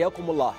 حياكم الله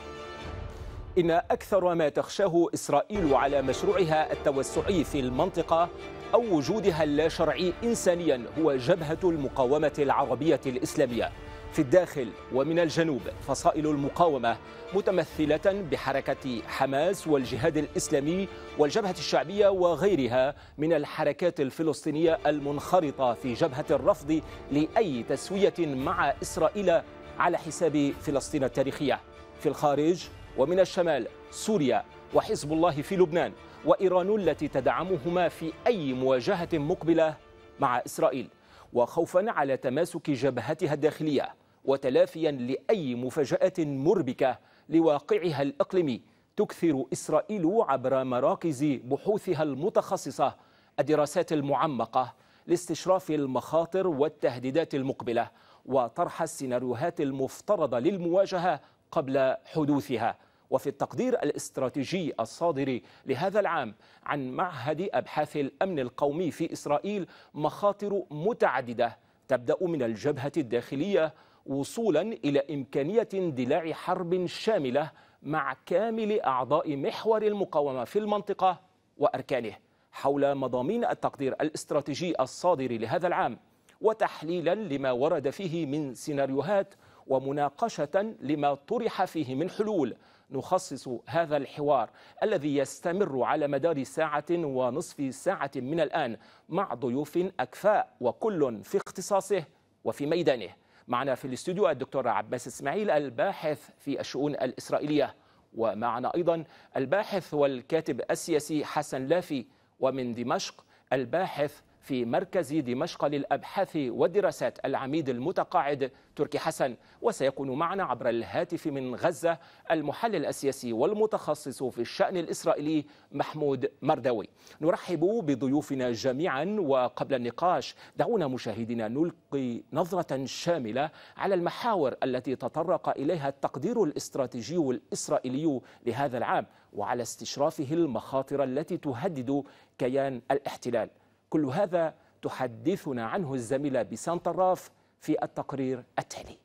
إن أكثر ما تخشاه إسرائيل على مشروعها التوسعي في المنطقة أو وجودها اللاشرعي إنسانيا هو جبهة المقاومة العربية الإسلامية في الداخل ومن الجنوب فصائل المقاومة متمثلة بحركة حماس والجهاد الإسلامي والجبهة الشعبية وغيرها من الحركات الفلسطينية المنخرطة في جبهة الرفض لأي تسوية مع إسرائيل على حساب فلسطين التاريخيه في الخارج ومن الشمال سوريا وحزب الله في لبنان وإيران التي تدعمهما في أي مواجهة مقبلة مع إسرائيل وخوفا على تماسك جبهتها الداخلية وتلافيا لأي مفاجأة مربكة لواقعها الإقليمي تكثر إسرائيل عبر مراكز بحوثها المتخصصة الدراسات المعمقة لاستشراف المخاطر والتهديدات المقبلة وطرح السيناريوهات المفترضة للمواجهة قبل حدوثها وفي التقدير الاستراتيجي الصادر لهذا العام عن معهد ابحاث الامن القومي في اسرائيل مخاطر متعدده تبدا من الجبهه الداخليه وصولا الى امكانيه اندلاع حرب شامله مع كامل اعضاء محور المقاومه في المنطقه واركانه حول مضامين التقدير الاستراتيجي الصادر لهذا العام وتحليلا لما ورد فيه من سيناريوهات ومناقشة لما طرح فيه من حلول نخصص هذا الحوار الذي يستمر على مدار ساعة ونصف ساعة من الآن مع ضيوف أكفاء وكل في اختصاصه وفي ميدانه معنا في الاستوديو الدكتور عباس إسماعيل الباحث في الشؤون الإسرائيلية ومعنا أيضا الباحث والكاتب السياسي حسن لافي ومن دمشق الباحث في مركز دمشق للأبحاث والدراسات العميد المتقاعد تركي حسن وسيكون معنا عبر الهاتف من غزة المحلل السياسي والمتخصص في الشأن الإسرائيلي محمود مردوي نرحب بضيوفنا جميعا وقبل النقاش دعونا مشاهدينا نلقي نظرة شاملة على المحاور التي تطرق إليها التقدير الاستراتيجي الإسرائيلي لهذا العام وعلى استشرافه المخاطر التي تهدد كيان الاحتلال كل هذا تحدثنا عنه الزميلة بسان طراف في التقرير التالي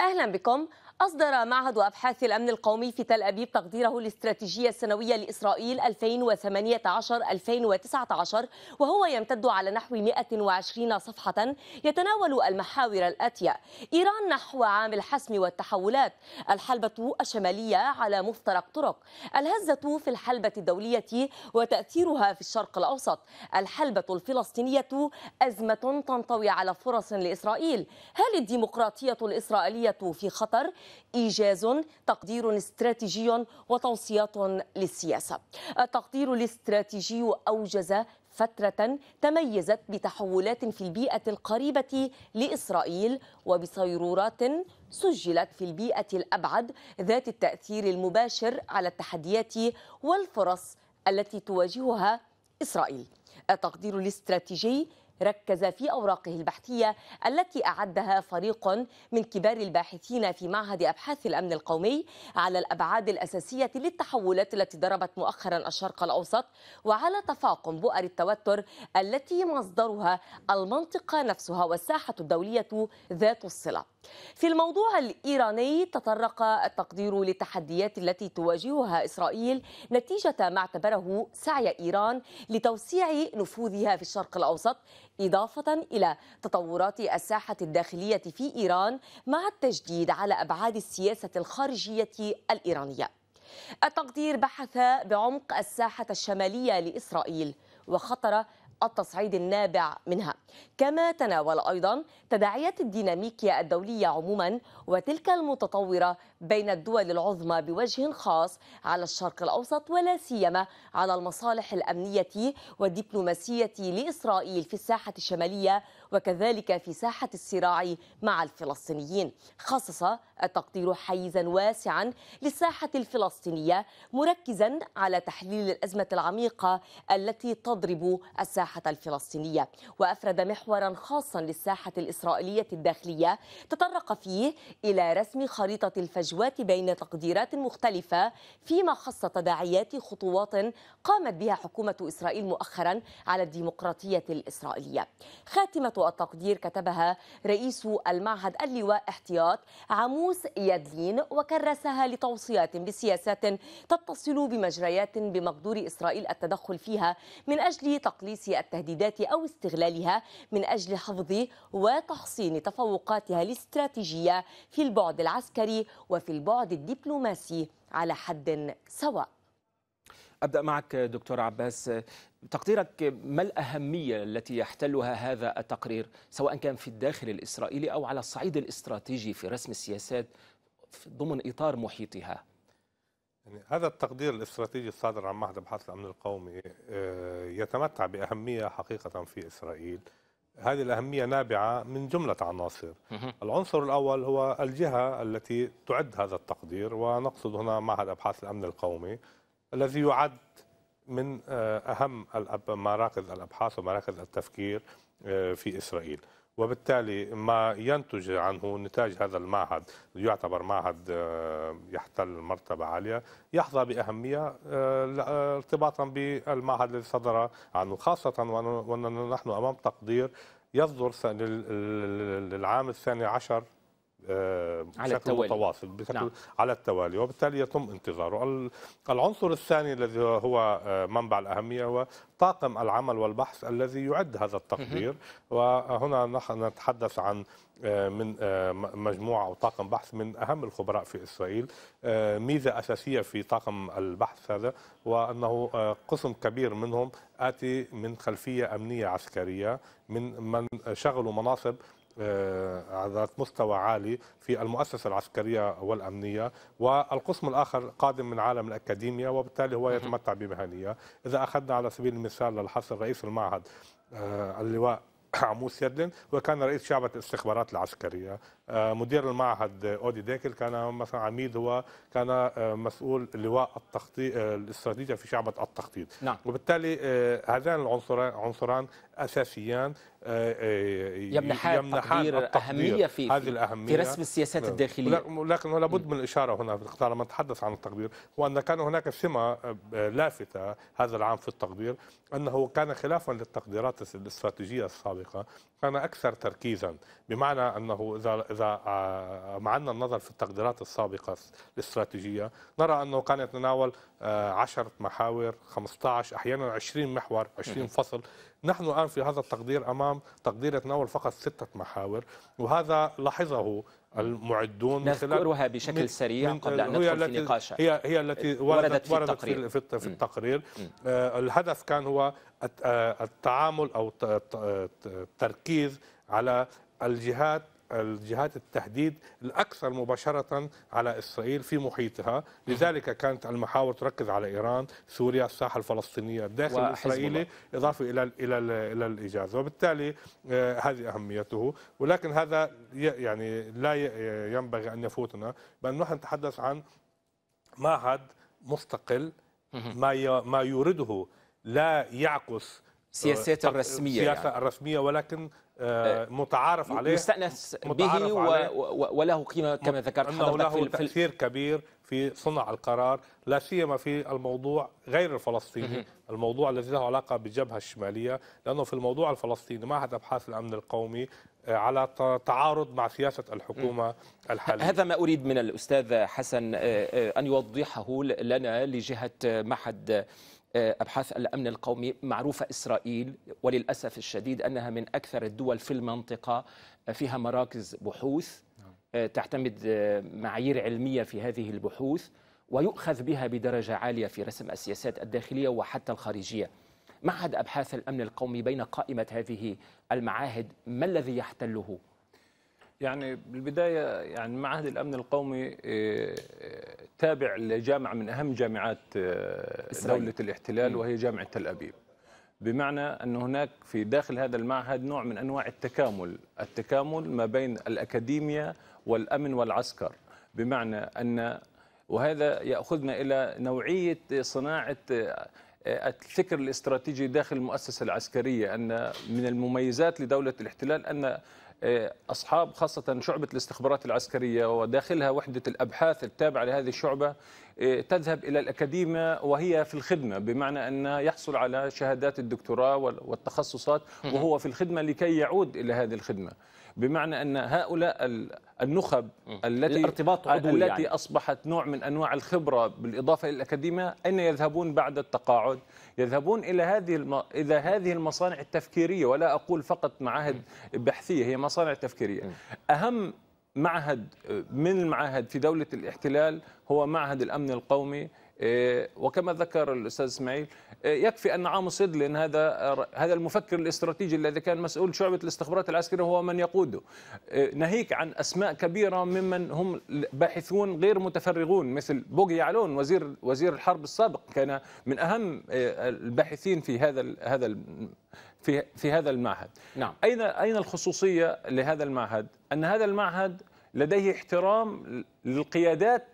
أهلا بكم أصدر معهد أبحاث الأمن القومي في تل أبيب تقديره الاستراتيجية السنوية لإسرائيل 2018-2019 وهو يمتد على نحو 120 صفحة يتناول المحاور الآتية إيران نحو عام الحسم والتحولات الحلبة الشمالية على مفترق طرق الهزة في الحلبة الدولية وتأثيرها في الشرق الأوسط الحلبة الفلسطينية أزمة تنطوي على فرص لإسرائيل هل الديمقراطية الإسرائيلية في خطر؟ إيجاز تقدير استراتيجي وتوصيات للسياسة التقدير الاستراتيجي أوجز فترة تميزت بتحولات في البيئة القريبة لإسرائيل وبصيرورات سجلت في البيئة الأبعد ذات التأثير المباشر على التحديات والفرص التي تواجهها إسرائيل التقدير الاستراتيجي ركز في أوراقه البحثية التي أعدها فريق من كبار الباحثين في معهد أبحاث الأمن القومي على الأبعاد الأساسية للتحولات التي ضربت مؤخرا الشرق الأوسط وعلى تفاقم بؤر التوتر التي مصدرها المنطقة نفسها والساحة الدولية ذات الصلة في الموضوع الإيراني تطرق التقدير للتحديات التي تواجهها إسرائيل نتيجة ما اعتبره سعي إيران لتوسيع نفوذها في الشرق الأوسط إضافة إلى تطورات الساحة الداخلية في إيران مع التجديد على أبعاد السياسة الخارجية الإيرانية التقدير بحث بعمق الساحة الشمالية لإسرائيل وخطر التصعيد النابع منها كما تناول أيضا تداعيات الديناميكيا الدولية عموما وتلك المتطورة بين الدول العظمى بوجه خاص على الشرق الاوسط ولا سيما على المصالح الامنيه والدبلوماسيه لاسرائيل في الساحه الشماليه وكذلك في ساحه الصراع مع الفلسطينيين خصص التقدير حيزا واسعا للساحه الفلسطينيه مركزا على تحليل الازمه العميقه التي تضرب الساحه الفلسطينيه وافرد محورا خاصا للساحه الاسرائيليه الداخليه تطرق فيه الى رسم خريطه الفجر الفجوات بين تقديرات مختلفة فيما خص تداعيات خطوات قامت بها حكومة إسرائيل مؤخرا على الديمقراطية الإسرائيلية خاتمة التقدير كتبها رئيس المعهد اللواء احتياط عموس يادلين وكرسها لتوصيات بسياسات تتصل بمجريات بمقدور إسرائيل التدخل فيها من أجل تقليص التهديدات أو استغلالها من أجل حفظ وتحصين تفوقاتها الاستراتيجية في البعد العسكري وفي وفي البعد الدبلوماسي على حد سواء ابدا معك دكتور عباس تقديرك ما الاهميه التي يحتلها هذا التقرير سواء كان في الداخل الاسرائيلي او على الصعيد الاستراتيجي في رسم السياسات ضمن اطار محيطها يعني هذا التقدير الاستراتيجي الصادر عن معهد ابحاث الامن القومي آه، يتمتع باهميه حقيقه في اسرائيل هذه الأهمية نابعة من جملة عناصر العنصر الأول هو الجهة التي تعد هذا التقدير ونقصد هنا معهد أبحاث الأمن القومي الذي يعد من آه، أهم مراكز الأبحاث ومراكز التفكير آه، في إسرائيل وبالتالي ما ينتج عنه نتاج هذا المعهد يعتبر معهد آه، يحتل مرتبة عالية يحظى بأهمية آه، آه، ارتباطا بالمعهد الذي صدر عنه خاصة وأننا نحن أمام تقدير يصدر للعام الثاني عشر آه، على بشكل متواصل بشكل نعم. على التوالي وبالتالي يتم انتظاره العنصر الثاني الذي هو آه، منبع الأهمية هو طاقم العمل والبحث الذي يعد هذا التقدير وهنا نتحدث عن آه، من مجموعة أو طاقم بحث من أهم الخبراء في إسرائيل ميزة أساسية في طاقم البحث هذا وأنه قسم كبير منهم آتي من خلفية أمنية عسكرية من من شغلوا مناصب آه، ذات مستوى عالي في المؤسسة العسكرية والأمنية والقسم الآخر قادم من عالم الأكاديمية وبالتالي هو يتمتع بمهنية إذا أخذنا على سبيل المثال للحصر رئيس المعهد آه، اللواء عموس يدلن وكان رئيس شعبة الاستخبارات العسكرية آه، مدير المعهد اودي داكل كان مثلا عميد هو كان آه، مسؤول لواء التخطيط آه، الاستراتيجيه في شعبه التخطيط نعم. وبالتالي هذان العنصران عنصران اساسيان يمنحان, يمنحان تقدير التقدير. اهميه في هذه الاهميه في رسم السياسات نعم. الداخليه لكن لابد من الاشاره هنا طالما نتحدث عن التقدير هو ان كان هناك سمه لافته هذا العام في التقدير انه كان خلافا للتقديرات الاستراتيجيه السابقه كان اكثر تركيزا بمعنى انه اذا إذا آه، آه، معنا النظر في التقديرات السابقة الاستراتيجية نرى أنه كان يتناول 10 آه، محاور 15 أحيانا 20 محور 20 فصل نحن الآن في هذا التقدير أمام تقدير يتناول فقط ستة محاور وهذا لاحظه المعدون نذكرها بشكل سريع قبل أن ندخل في نقاشها هي هي التي وردت في التقرير في, في التقرير آه الهدف كان هو التعامل أو التركيز على الجهات الجهات التهديد الأكثر مباشرة على إسرائيل في محيطها لذلك كانت المحاور تركز على إيران سوريا الساحة الفلسطينية الداخل الإسرائيلي الله. إضافة إلى إلى إلى الإجازة وبالتالي آه، هذه أهميته ولكن هذا يعني لا ينبغي أن يفوتنا بأن نحن نتحدث عن معهد مستقل ما ما يورده لا يعكس آه، سياسات الرسمية السياسة يعني. الرسمية ولكن آه، آه، متعارف عليه يستأنس به عليه وله قيمة كما ذكرت حضرتك له في تأثير كبير في صنع القرار لا سيما في الموضوع غير الفلسطيني الموضوع الذي له علاقة بالجبهة الشمالية لأنه في الموضوع الفلسطيني معهد أبحاث الأمن القومي آه، على تعارض مع سياسة الحكومة الحالية هذا ما أريد من الأستاذ حسن أن يوضحه لنا لجهة معهد آه، ابحاث الامن القومي معروفه اسرائيل وللاسف الشديد انها من اكثر الدول في المنطقه آه، فيها مراكز بحوث نعم. آه، تعتمد معايير علميه في هذه البحوث ويؤخذ بها بدرجه عاليه في رسم السياسات الداخليه وحتى الخارجيه. معهد ابحاث الامن القومي بين قائمه هذه المعاهد ما الذي يحتله يعني بالبداية يعني معهد الأمن القومي آه، آه، تابع لجامعة من أهم جامعات آه، دولة الاحتلال وهي جامعة تل أبيب بمعنى أن هناك في داخل هذا المعهد نوع من أنواع التكامل التكامل ما بين الأكاديمية والأمن والعسكر بمعنى أن وهذا يأخذنا إلى نوعية صناعة الفكر الاستراتيجي داخل المؤسسة العسكرية أن من المميزات لدولة الاحتلال أن آه، اصحاب خاصه شعبه الاستخبارات العسكريه وداخلها وحده الابحاث التابعه لهذه الشعبه آه، تذهب الى الاكاديميه وهي في الخدمه بمعنى ان يحصل على شهادات الدكتوراه والتخصصات وهو في الخدمه لكي يعود الى هذه الخدمه بمعنى أن هؤلاء النخب التي الارتباط عضوي التي يعني. أصبحت نوع من أنواع الخبرة بالإضافة إلى الأكاديمية أين يذهبون بعد التقاعد يذهبون إلى هذه إلى هذه المصانع التفكيرية ولا أقول فقط معاهد بحثية هي مصانع تفكيرية أهم معهد آه، من المعاهد في دولة الاحتلال هو معهد الأمن القومي إيه، وكما ذكر الاستاذ اسماعيل إيه، يكفي ان عام صيد لان هذا هذا المفكر الاستراتيجي الذي كان مسؤول شعبه الاستخبارات العسكريه هو من يقوده إيه، ناهيك عن اسماء كبيره ممن هم باحثون غير متفرغون مثل بوغي علون وزير وزير الحرب السابق كان من اهم الباحثين في هذا هذا في في هذا المعهد نعم اين اين الخصوصيه لهذا المعهد ان هذا المعهد لديه احترام للقيادات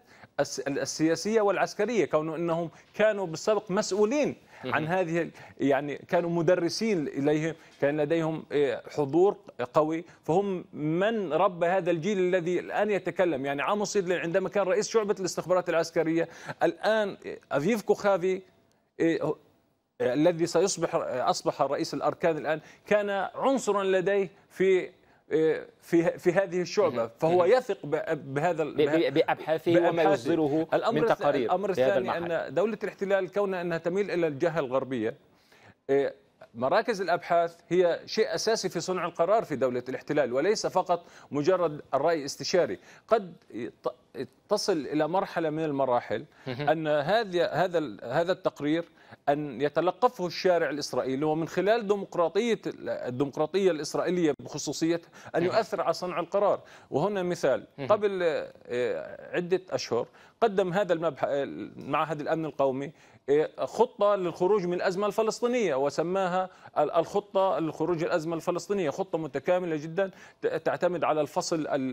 السياسيه والعسكريه كونه انهم كانوا بالسابق مسؤولين عن هذه يعني كانوا مدرسين اليهم كان لديهم إيه، حضور قوي فهم من ربى هذا الجيل الذي الان يتكلم يعني عامر صيدلي عندما كان رئيس شعبه الاستخبارات العسكريه الان افيف كوخافي إيه، الذي سيصبح اصبح رئيس الاركان الان كان عنصرا لديه في إيه، في في هذه الشعبه فهو يثق بهذا بابحاثه وما يصدره من تقارير الامر الثاني ان دوله الاحتلال كونها انها تميل الى الجهه الغربيه إيه، مراكز الابحاث هي شيء اساسي في صنع القرار في دوله الاحتلال وليس فقط مجرد الراي الاستشاري قد تصل الى مرحله من المراحل ان هذا هذا هذا التقرير أن يتلقفه الشارع الإسرائيلي ومن خلال ديمقراطية الديمقراطية الإسرائيلية بخصوصيتها أن نعم. يؤثر على صنع القرار وهنا مثال قبل آه، عدة أشهر قدم هذا المبحث معهد الأمن القومي آه، خطة للخروج من الأزمة الفلسطينية وسماها الخطة للخروج من الأزمة الفلسطينية خطة متكاملة جدا تعتمد على الفصل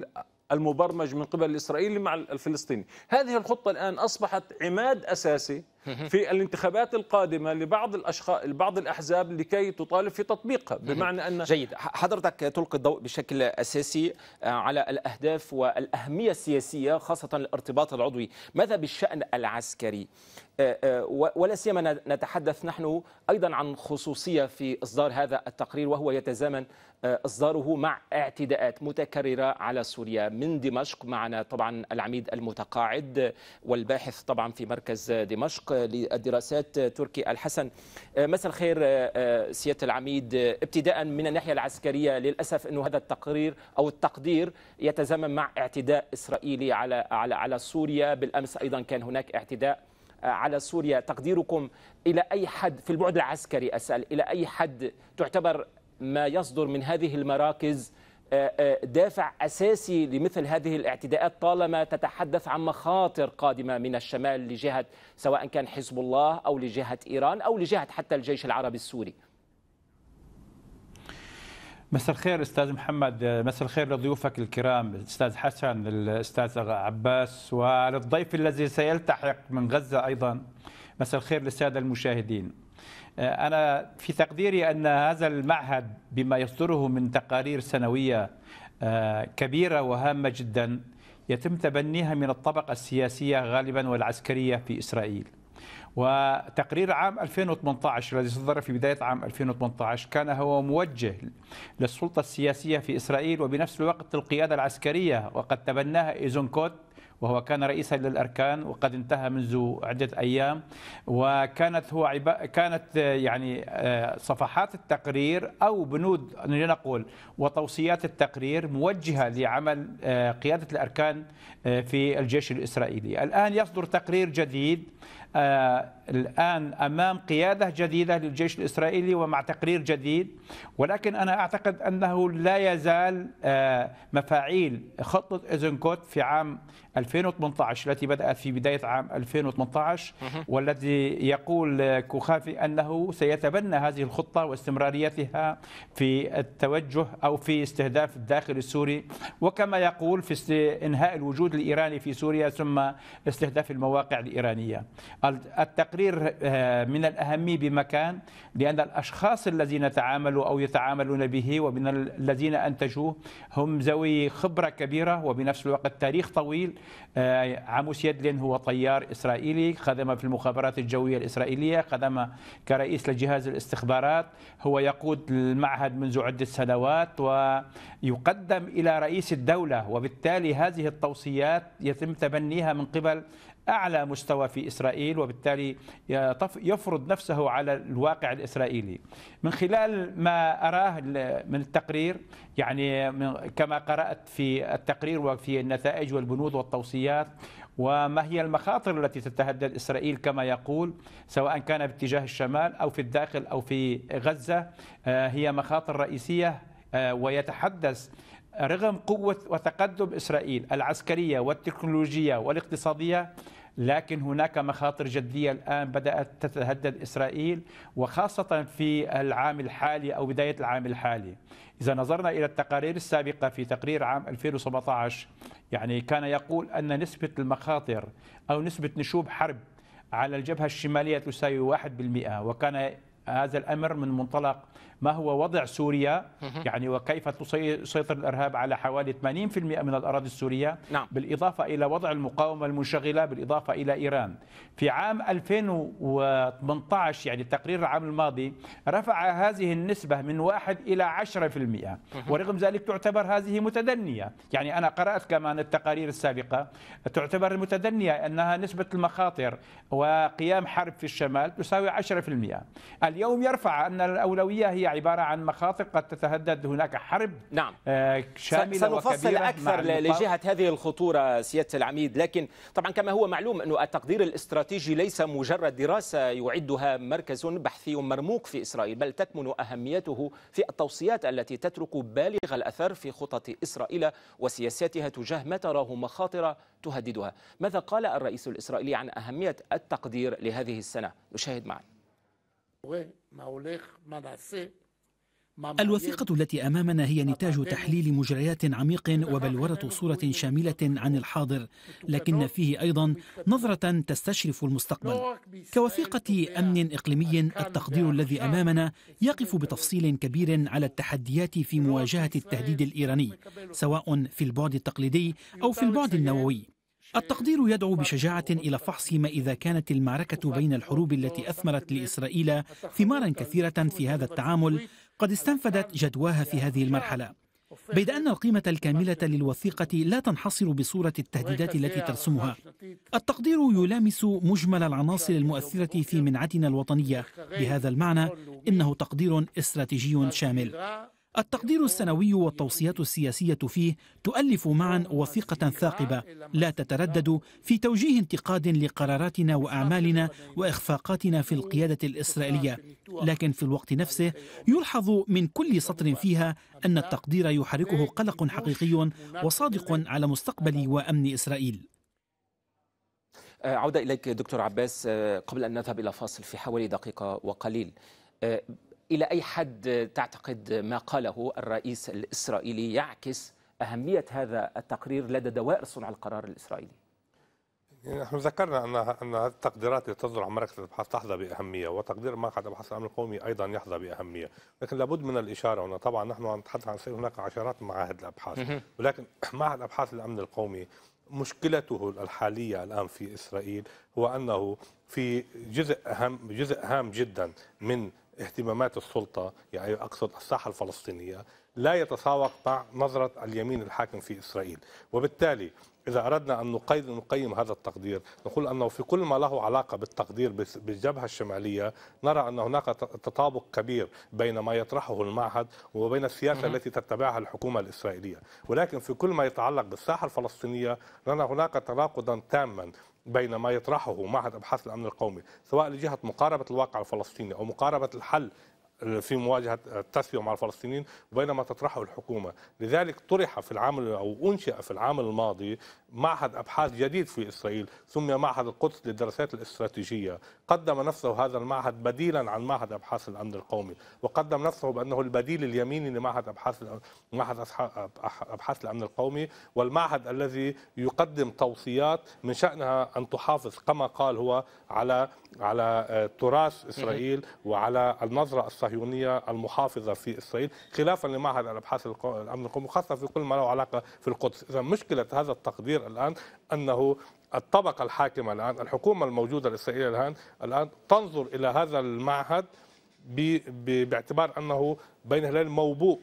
المبرمج من قبل الإسرائيلي مع الفلسطيني هذه الخطة الآن أصبحت عماد أساسي في الانتخابات القادمه لبعض الاشخاص لبعض الاحزاب لكي تطالب في تطبيقها بمعنى ان جيد حضرتك تلقي الضوء بشكل اساسي آه، على الاهداف والاهميه السياسيه خاصه الارتباط العضوي ماذا بالشان العسكري آه، آه، ولا سيما نتحدث نحن ايضا عن خصوصيه في اصدار هذا التقرير وهو يتزامن آه، اصداره مع اعتداءات متكرره على سوريا من دمشق معنا طبعا العميد المتقاعد والباحث طبعا في مركز دمشق للدراسات تركي الحسن مساء الخير سياده العميد ابتداء من الناحيه العسكريه للاسف انه هذا التقرير او التقدير يتزامن مع اعتداء اسرائيلي على على على سوريا بالامس ايضا كان هناك اعتداء آه، على سوريا تقديركم إلى أي حد في البعد العسكري أسأل إلى أي حد تعتبر ما يصدر من هذه المراكز آه، آه، دافع أساسي لمثل هذه الاعتداءات طالما تتحدث عن مخاطر قادمة من الشمال لجهة سواء كان حزب الله أو لجهة إيران أو لجهة حتى الجيش العربي السوري مساء الخير استاذ محمد مساء الخير لضيوفك الكرام الاستاذ حسن الاستاذ عباس وللضيف الذي سيلتحق من غزه ايضا مساء الخير للساده المشاهدين انا في تقديري ان هذا المعهد بما يصدره من تقارير سنويه آه، كبيره وهامه جدا يتم تبنيها من الطبقه السياسيه غالبا والعسكريه في اسرائيل وتقرير عام 2018 الذي صدر في بداية عام 2018 كان هو موجه للسلطة السياسية في إسرائيل وبنفس الوقت القيادة العسكرية وقد تبناها إيزنكوت وهو كان رئيسا للاركان وقد انتهى منذ عده ايام وكانت هو عبا كانت يعني آه، صفحات التقرير او بنود لنقول وتوصيات التقرير موجهه لعمل آه، قياده الاركان آه، في الجيش الاسرائيلي. الان يصدر تقرير جديد آه، الآن أمام قيادة جديدة للجيش الإسرائيلي ومع تقرير جديد ولكن أنا أعتقد أنه لا يزال آه، مفاعيل خطة إيزنكوت في عام 2018 التي بدأت في بداية عام 2018 والتي يقول كوخافي أنه سيتبنى هذه الخطة واستمراريتها في التوجه أو في استهداف الداخل السوري وكما يقول في انهاء الوجود الإيراني في سوريا ثم استهداف المواقع الإيرانية التقرير آه، من الأهم بمكان لأن الأشخاص الذين تعاملوا أو يتعاملون به ومن الذين أنتجوه هم ذوي خبرة كبيرة وبنفس الوقت تاريخ طويل آه، عموس يدلن هو طيار إسرائيلي خدم في المخابرات الجوية الإسرائيلية خدم كرئيس لجهاز الاستخبارات هو يقود المعهد منذ عدة سنوات ويقدم إلى رئيس الدولة وبالتالي هذه التوصيات يتم تبنيها من قبل أعلى مستوى في إسرائيل وبالتالي يفرض نفسه على الواقع الإسرائيلي من خلال ما أراه من التقرير يعني كما قرأت في التقرير وفي النتائج والبنود والتوصيات وما هي المخاطر التي تتهدد إسرائيل كما يقول سواء كان باتجاه الشمال أو في الداخل أو في غزة آه، هي مخاطر رئيسية آه، ويتحدث رغم قوة وتقدم إسرائيل العسكرية والتكنولوجية والاقتصادية لكن هناك مخاطر جدية الآن بدأت تتهدد إسرائيل وخاصة في العام الحالي أو بداية العام الحالي إذا نظرنا إلى التقارير السابقة في تقرير عام 2017 يعني كان يقول أن نسبة المخاطر أو نسبة نشوب حرب على الجبهة الشمالية تساوي 1% وكان هذا الأمر من منطلق ما هو وضع سوريا يعني وكيف تسيطر الإرهاب على حوالي 80% من الأراضي السورية نعم. بالإضافة إلى وضع المقاومة المنشغلة بالإضافة إلى إيران في عام 2018 يعني تقرير العام الماضي رفع هذه النسبة من 1 إلى 10% ورغم ذلك تعتبر هذه متدنية يعني أنا قرأت كمان التقارير السابقة تعتبر متدنية أنها نسبة المخاطر وقيام حرب في الشمال تساوي 10% اليوم يرفع أن الأولوية هي عبارة عن مخاطر قد تتهدد هناك حرب نعم آه، شاملة سنفصل وكبيرة أكثر لجهة هذه الخطورة سيادة العميد لكن طبعا كما هو معلوم أن التقدير الاستراتيجي ليس مجرد دراسة يعدها مركز بحثي مرموق في إسرائيل بل تكمن أهميته في التوصيات التي تترك بالغ الأثر في خطط إسرائيل وسياساتها تجاه ما تراه مخاطر تهددها ماذا قال الرئيس الإسرائيلي عن أهمية التقدير لهذه السنة نشاهد معك الوثيقة التي أمامنا هي نتاج تحليل مجريات عميق وبلورة صورة شاملة عن الحاضر لكن فيه أيضا نظرة تستشرف المستقبل كوثيقة أمن إقليمي التقدير الذي أمامنا يقف بتفصيل كبير على التحديات في مواجهة التهديد الإيراني سواء في البعد التقليدي أو في البعد النووي التقدير يدعو بشجاعة إلى فحص ما إذا كانت المعركة بين الحروب التي أثمرت لإسرائيل ثمارا كثيرة في هذا التعامل قد استنفدت جدواها في هذه المرحلة بيد أن القيمة الكاملة للوثيقة لا تنحصر بصورة التهديدات التي ترسمها التقدير يلامس مجمل العناصر المؤثرة في منعتنا الوطنية بهذا المعنى إنه تقدير استراتيجي شامل التقدير السنوي والتوصيات السياسية فيه تؤلف معا وثيقة ثاقبة لا تتردد في توجيه انتقاد لقراراتنا وأعمالنا وإخفاقاتنا في القيادة الإسرائيلية لكن في الوقت نفسه يلحظ من كل سطر فيها أن التقدير يحركه قلق حقيقي وصادق على مستقبل وأمن إسرائيل عودة إليك دكتور عباس آه، قبل أن نذهب إلى فاصل في حوالي دقيقة وقليل آه، إلى أي حد تعتقد ما قاله الرئيس الإسرائيلي يعكس أهمية هذا التقرير لدى دوائر صنع القرار الإسرائيلي؟ يعني نحن ذكرنا ان ان هذه التقديرات التي تصدر عن مركز الابحاث تحظى باهميه وتقدير معهد ابحاث الامن القومي ايضا يحظى باهميه، لكن لابد من الاشاره هنا طبعا نحن نتحدث عن سير هناك عشرات معاهد الابحاث ولكن معهد ابحاث الامن القومي مشكلته الحاليه الان في اسرائيل هو انه في جزء اهم جزء هام جدا من اهتمامات السلطة يعني أقصد الساحة الفلسطينية لا يتساوق مع نظرة اليمين الحاكم في إسرائيل وبالتالي إذا أردنا أن نقيم, نقيم هذا التقدير نقول أنه في كل ما له علاقة بالتقدير بالجبهة الشمالية نرى أن هناك تطابق كبير بين ما يطرحه المعهد وبين السياسة التي تتبعها الحكومة الإسرائيلية ولكن في كل ما يتعلق بالساحة الفلسطينية نرى هناك تناقضا تاما بين ما يطرحه معهد أبحاث الأمن القومي سواء لجهة مقاربة الواقع الفلسطيني أو مقاربة الحل في مواجهة التسوية مع الفلسطينيين وبينما تطرحه الحكومة لذلك طرح في العام أو أنشئ في العام الماضي معهد أبحاث جديد في إسرائيل سمي معهد القدس للدراسات الاستراتيجية قدم نفسه هذا المعهد بديلا عن معهد أبحاث الأمن القومي وقدم نفسه بأنه البديل اليميني لمعهد أبحاث معهد أبحاث الأمن القومي والمعهد الذي يقدم توصيات من شأنها أن تحافظ كما قال هو على على آه، تراث إسرائيل وعلى النظرة الصهيونية المحافظة في إسرائيل خلافا لمعهد الأبحاث الأمن القومي خاصة في كل ما له علاقة في القدس إذا مشكلة هذا التقدير الآن أنه الطبقة الحاكمة الآن الحكومة الموجودة الإسرائيلية الآن الآن تنظر إلى هذا المعهد باعتبار أنه بين هلال موبوء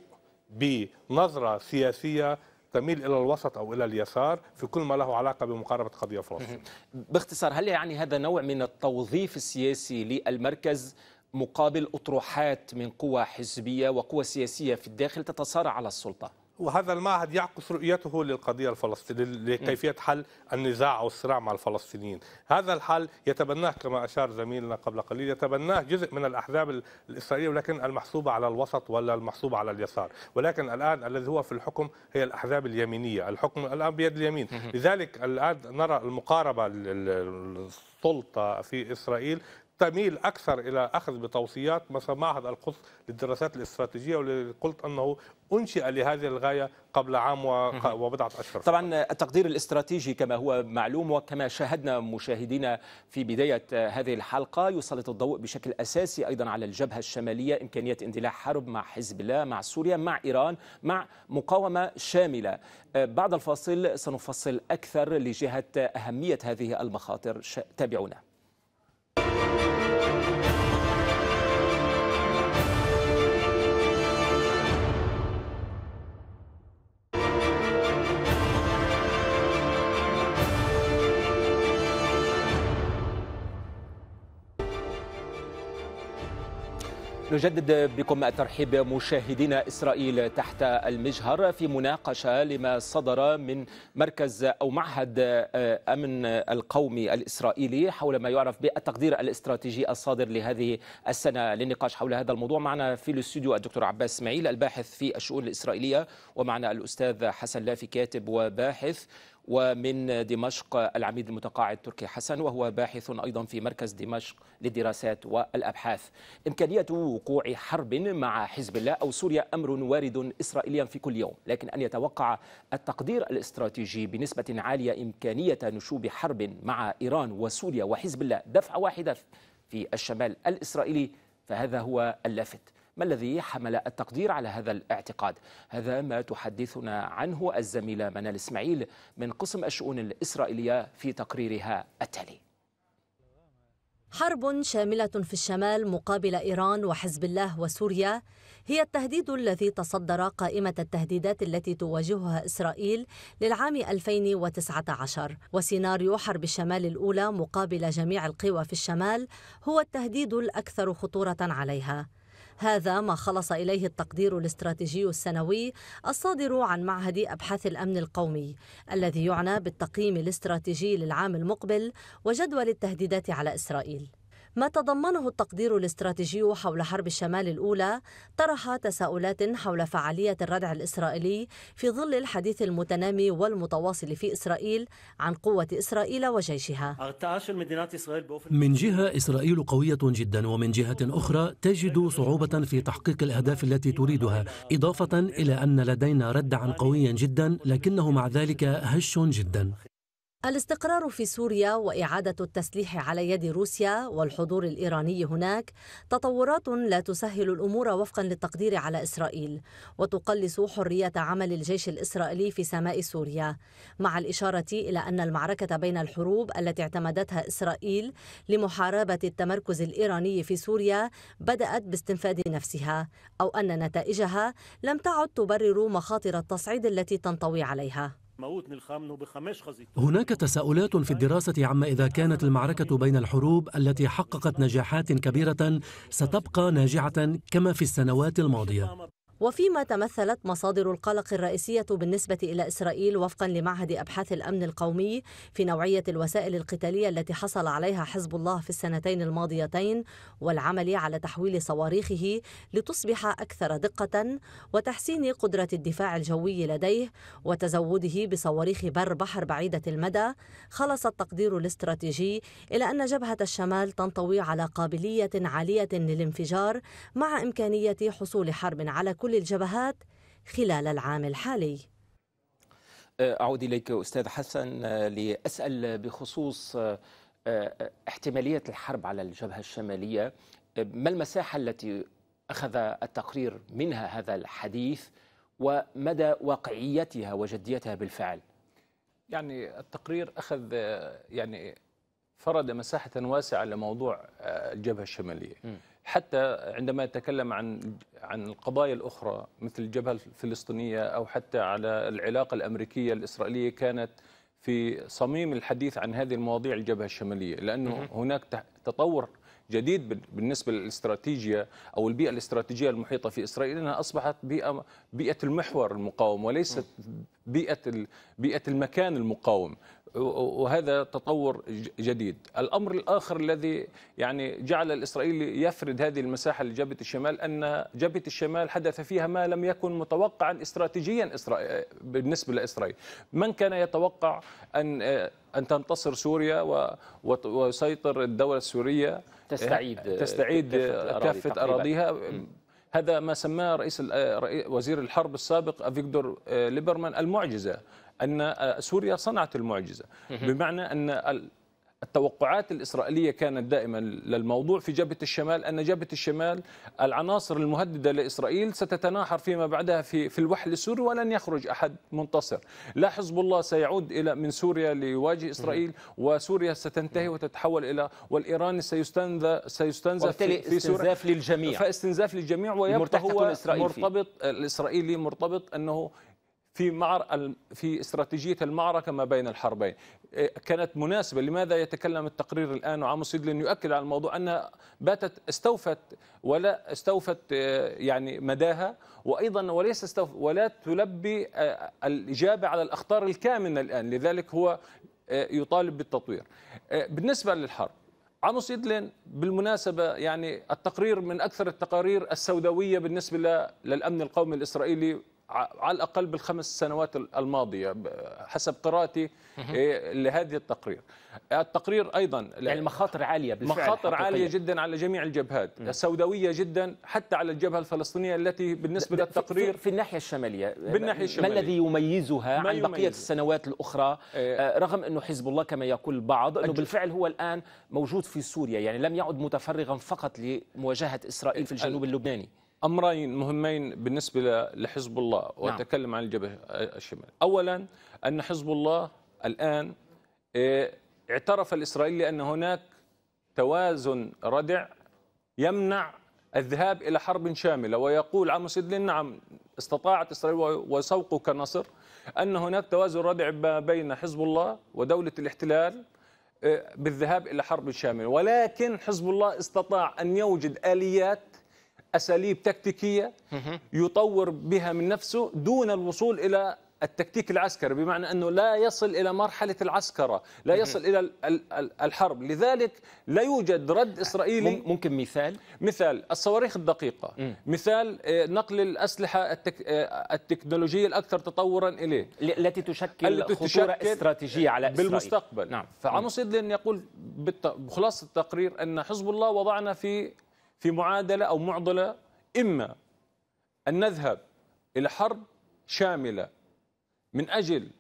بنظرة سياسية تميل الى الوسط او الى اليسار في كل ما له علاقه بمقاربه قضيه فلسطين. باختصار هل يعني هذا نوع من التوظيف السياسي للمركز مقابل اطروحات من قوى حزبيه وقوى سياسيه في الداخل تتصارع على السلطه؟ وهذا المعهد يعكس رؤيته للقضية الفلسطينية لكيفية حل النزاع أو الصراع مع الفلسطينيين هذا الحل يتبناه كما أشار زميلنا قبل قليل يتبناه جزء من الأحزاب الإسرائيلية ولكن المحسوبة على الوسط ولا المحسوبة على اليسار ولكن الآن الذي هو في الحكم هي الأحزاب اليمينية الحكم الآن بيد اليمين لذلك الآن نرى المقاربة السلطة في إسرائيل تميل اكثر الى اخذ بتوصيات مثلا معهد القدس للدراسات الاستراتيجيه والذي قلت انه انشئ لهذه الغايه قبل عام وبضعه اشهر طبعا التقدير الاستراتيجي كما هو معلوم وكما شاهدنا مشاهدينا في بدايه هذه الحلقه يسلط الضوء بشكل اساسي ايضا على الجبهه الشماليه امكانيه اندلاع حرب مع حزب الله مع سوريا مع ايران مع مقاومه شامله آه، بعد الفاصل سنفصل اكثر لجهه اهميه هذه المخاطر تابعونا نجدد بكم ترحيب مشاهدين إسرائيل تحت المجهر في مناقشة لما صدر من مركز أو معهد آه، أمن القومي الإسرائيلي حول ما يعرف بالتقدير الاستراتيجي الصادر لهذه السنة للنقاش حول هذا الموضوع معنا في الاستوديو الدكتور عباس اسماعيل الباحث في الشؤون الإسرائيلية ومعنا الأستاذ حسن لافي كاتب وباحث ومن دمشق العميد المتقاعد تركي حسن وهو باحث أيضا في مركز دمشق للدراسات والأبحاث إمكانية وقوع حرب مع حزب الله أو سوريا أمر وارد إسرائيليا في كل يوم لكن أن يتوقع التقدير الاستراتيجي بنسبة عالية إمكانية نشوب حرب مع إيران وسوريا وحزب الله دفعة واحدة في الشمال الإسرائيلي فهذا هو اللافت ما الذي حمل التقدير على هذا الاعتقاد هذا ما تحدثنا عنه الزميلة منال إسماعيل من قسم الشؤون الإسرائيلية في تقريرها التالي حرب شاملة في الشمال مقابل إيران وحزب الله وسوريا هي التهديد الذي تصدر قائمة التهديدات التي تواجهها إسرائيل للعام 2019 وسيناريو حرب الشمال الأولى مقابل جميع القوى في الشمال هو التهديد الأكثر خطورة عليها هذا ما خلص إليه التقدير الاستراتيجي السنوي الصادر عن معهد أبحاث الأمن القومي الذي يعنى بالتقييم الاستراتيجي للعام المقبل وجدول التهديدات على إسرائيل ما تضمنه التقدير الاستراتيجي حول حرب الشمال الأولى طرح تساؤلات حول فعالية الردع الإسرائيلي في ظل الحديث المتنامي والمتواصل في إسرائيل عن قوة إسرائيل وجيشها من جهة إسرائيل قوية جدا ومن جهة أخرى تجد صعوبة في تحقيق الأهداف التي تريدها إضافة إلى أن لدينا ردعا قويا جدا لكنه مع ذلك هش جدا الاستقرار في سوريا وإعادة التسليح على يد روسيا والحضور الإيراني هناك تطورات لا تسهل الأمور وفقا للتقدير على إسرائيل وتقلص حرية عمل الجيش الإسرائيلي في سماء سوريا مع الإشارة إلى أن المعركة بين الحروب التي اعتمدتها إسرائيل لمحاربة التمركز الإيراني في سوريا بدأت باستنفاد نفسها أو أن نتائجها لم تعد تبرر مخاطر التصعيد التي تنطوي عليها هناك تساؤلات في الدراسة عما إذا كانت المعركة بين الحروب التي حققت نجاحات كبيرة ستبقى ناجعة كما في السنوات الماضية وفيما تمثلت مصادر القلق الرئيسية بالنسبة إلى إسرائيل وفقا لمعهد أبحاث الأمن القومي في نوعية الوسائل القتالية التي حصل عليها حزب الله في السنتين الماضيتين والعمل على تحويل صواريخه لتصبح أكثر دقة وتحسين قدرة الدفاع الجوي لديه وتزوده بصواريخ بر بحر بعيدة المدى خلص التقدير الاستراتيجي إلى أن جبهة الشمال تنطوي على قابلية عالية للانفجار مع إمكانية حصول حرب على كل دخول الجبهات خلال العام الحالي أه، أعود إليك أستاذ حسن أه، لأسأل بخصوص أه، احتمالية الحرب على الجبهة الشمالية ما المساحة التي أخذ التقرير منها هذا الحديث ومدى واقعيتها وجديتها بالفعل يعني التقرير أخذ يعني فرض مساحة واسعة لموضوع الجبهة الشمالية م. حتى عندما يتكلم عن عن القضايا الاخرى مثل الجبهه الفلسطينيه او حتى على العلاقه الامريكيه الاسرائيليه كانت في صميم الحديث عن هذه المواضيع الجبهه الشماليه لانه هناك تطور جديد بالنسبه للاستراتيجيه او البيئه الاستراتيجيه المحيطه في اسرائيل انها اصبحت بيئه بيئه المحور المقاوم وليست بيئه بيئه المكان المقاوم وهذا تطور جديد الأمر الآخر الذي يعني جعل الإسرائيلي يفرد هذه المساحة لجبهة الشمال أن جبهة الشمال حدث فيها ما لم يكن متوقعا استراتيجيا إسرائيل بالنسبة لإسرائيل من كان يتوقع أن آه، أن تنتصر سوريا ويسيطر الدولة السورية تستعيد آه، تستعيد كافة أراضيها هذا ما سماه رئيس آه، وزير الحرب السابق فيكتور آه، ليبرمان المعجزه ان سوريا صنعت المعجزه بمعنى ان التوقعات الإسرائيلية كانت دائما للموضوع في جبهة الشمال أن جبهة الشمال العناصر المهددة لإسرائيل ستتناحر فيما بعدها في في الوحل السوري ولن يخرج أحد منتصر لا حزب الله سيعود إلى من سوريا ليواجه إسرائيل وسوريا ستنتهي وتتحول إلى والإيران سيستنذ سيستنزف في, في سوريا استنزاف للجميع فاستنزاف للجميع ويبقى هو مرتبط الإسرائيلي مرتبط أنه في معر في استراتيجيه المعركه ما بين الحربين إيه، كانت مناسبه لماذا يتكلم التقرير الان وعموس يدلن يؤكد على الموضوع انها باتت استوفت ولا استوفت آه، يعني مداها وايضا وليس استوف ولا تلبي آه، الاجابه على الاخطار الكامنه الان لذلك هو آه، يطالب بالتطوير بالنسبه للحرب عمو إدلن بالمناسبة يعني التقرير من أكثر التقارير السوداوية بالنسبة للأمن القومي الإسرائيلي على الأقل بالخمس سنوات الماضية حسب قراءتي إيه، لهذه التقرير التقرير أيضا يعني المخاطر عالية بالفعل مخاطر عالية جدا على جميع الجبهات سوداوية جدا حتى على الجبهة الفلسطينية التي بالنسبة للتقرير في, في الناحية الشمالية بالناحية الشمالية ما الذي يميزها ما عن بقية السنوات الأخرى إيه. آه، رغم أنه حزب الله كما يقول البعض أنه بالفعل هو الآن موجود في سوريا يعني لم يعد متفرغا فقط لمواجهة إسرائيل في الجنوب اللبناني امرين مهمين بالنسبه لحزب الله نعم. واتكلم عن الجبهه الشماليه اولا ان حزب الله الان إيه، اعترف الاسرائيلي ان هناك توازن ردع يمنع الذهاب الى حرب شامله ويقول عموس ادلين نعم استطاعت اسرائيل وسوقه كنصر ان هناك توازن ردع ما بين حزب الله ودوله الاحتلال إيه، بالذهاب الى حرب شامله ولكن حزب الله استطاع ان يوجد اليات اساليب تكتيكيه يطور بها من نفسه دون الوصول الى التكتيك العسكري بمعنى انه لا يصل الى مرحله العسكره، لا يصل الى الحرب، لذلك لا يوجد رد اسرائيلي ممكن مثال؟ مثال الصواريخ الدقيقه، مثال آه، نقل الاسلحه آه، التكنولوجيه الاكثر تطورا اليه التي تشكل خطوره استراتيجيه على اسرائيل بالمستقبل، نعم فعمو سيدلين يقول بخلاصه التقرير ان حزب الله وضعنا في في معادلة أو معضلة إما أن نذهب إلى حرب شاملة من أجل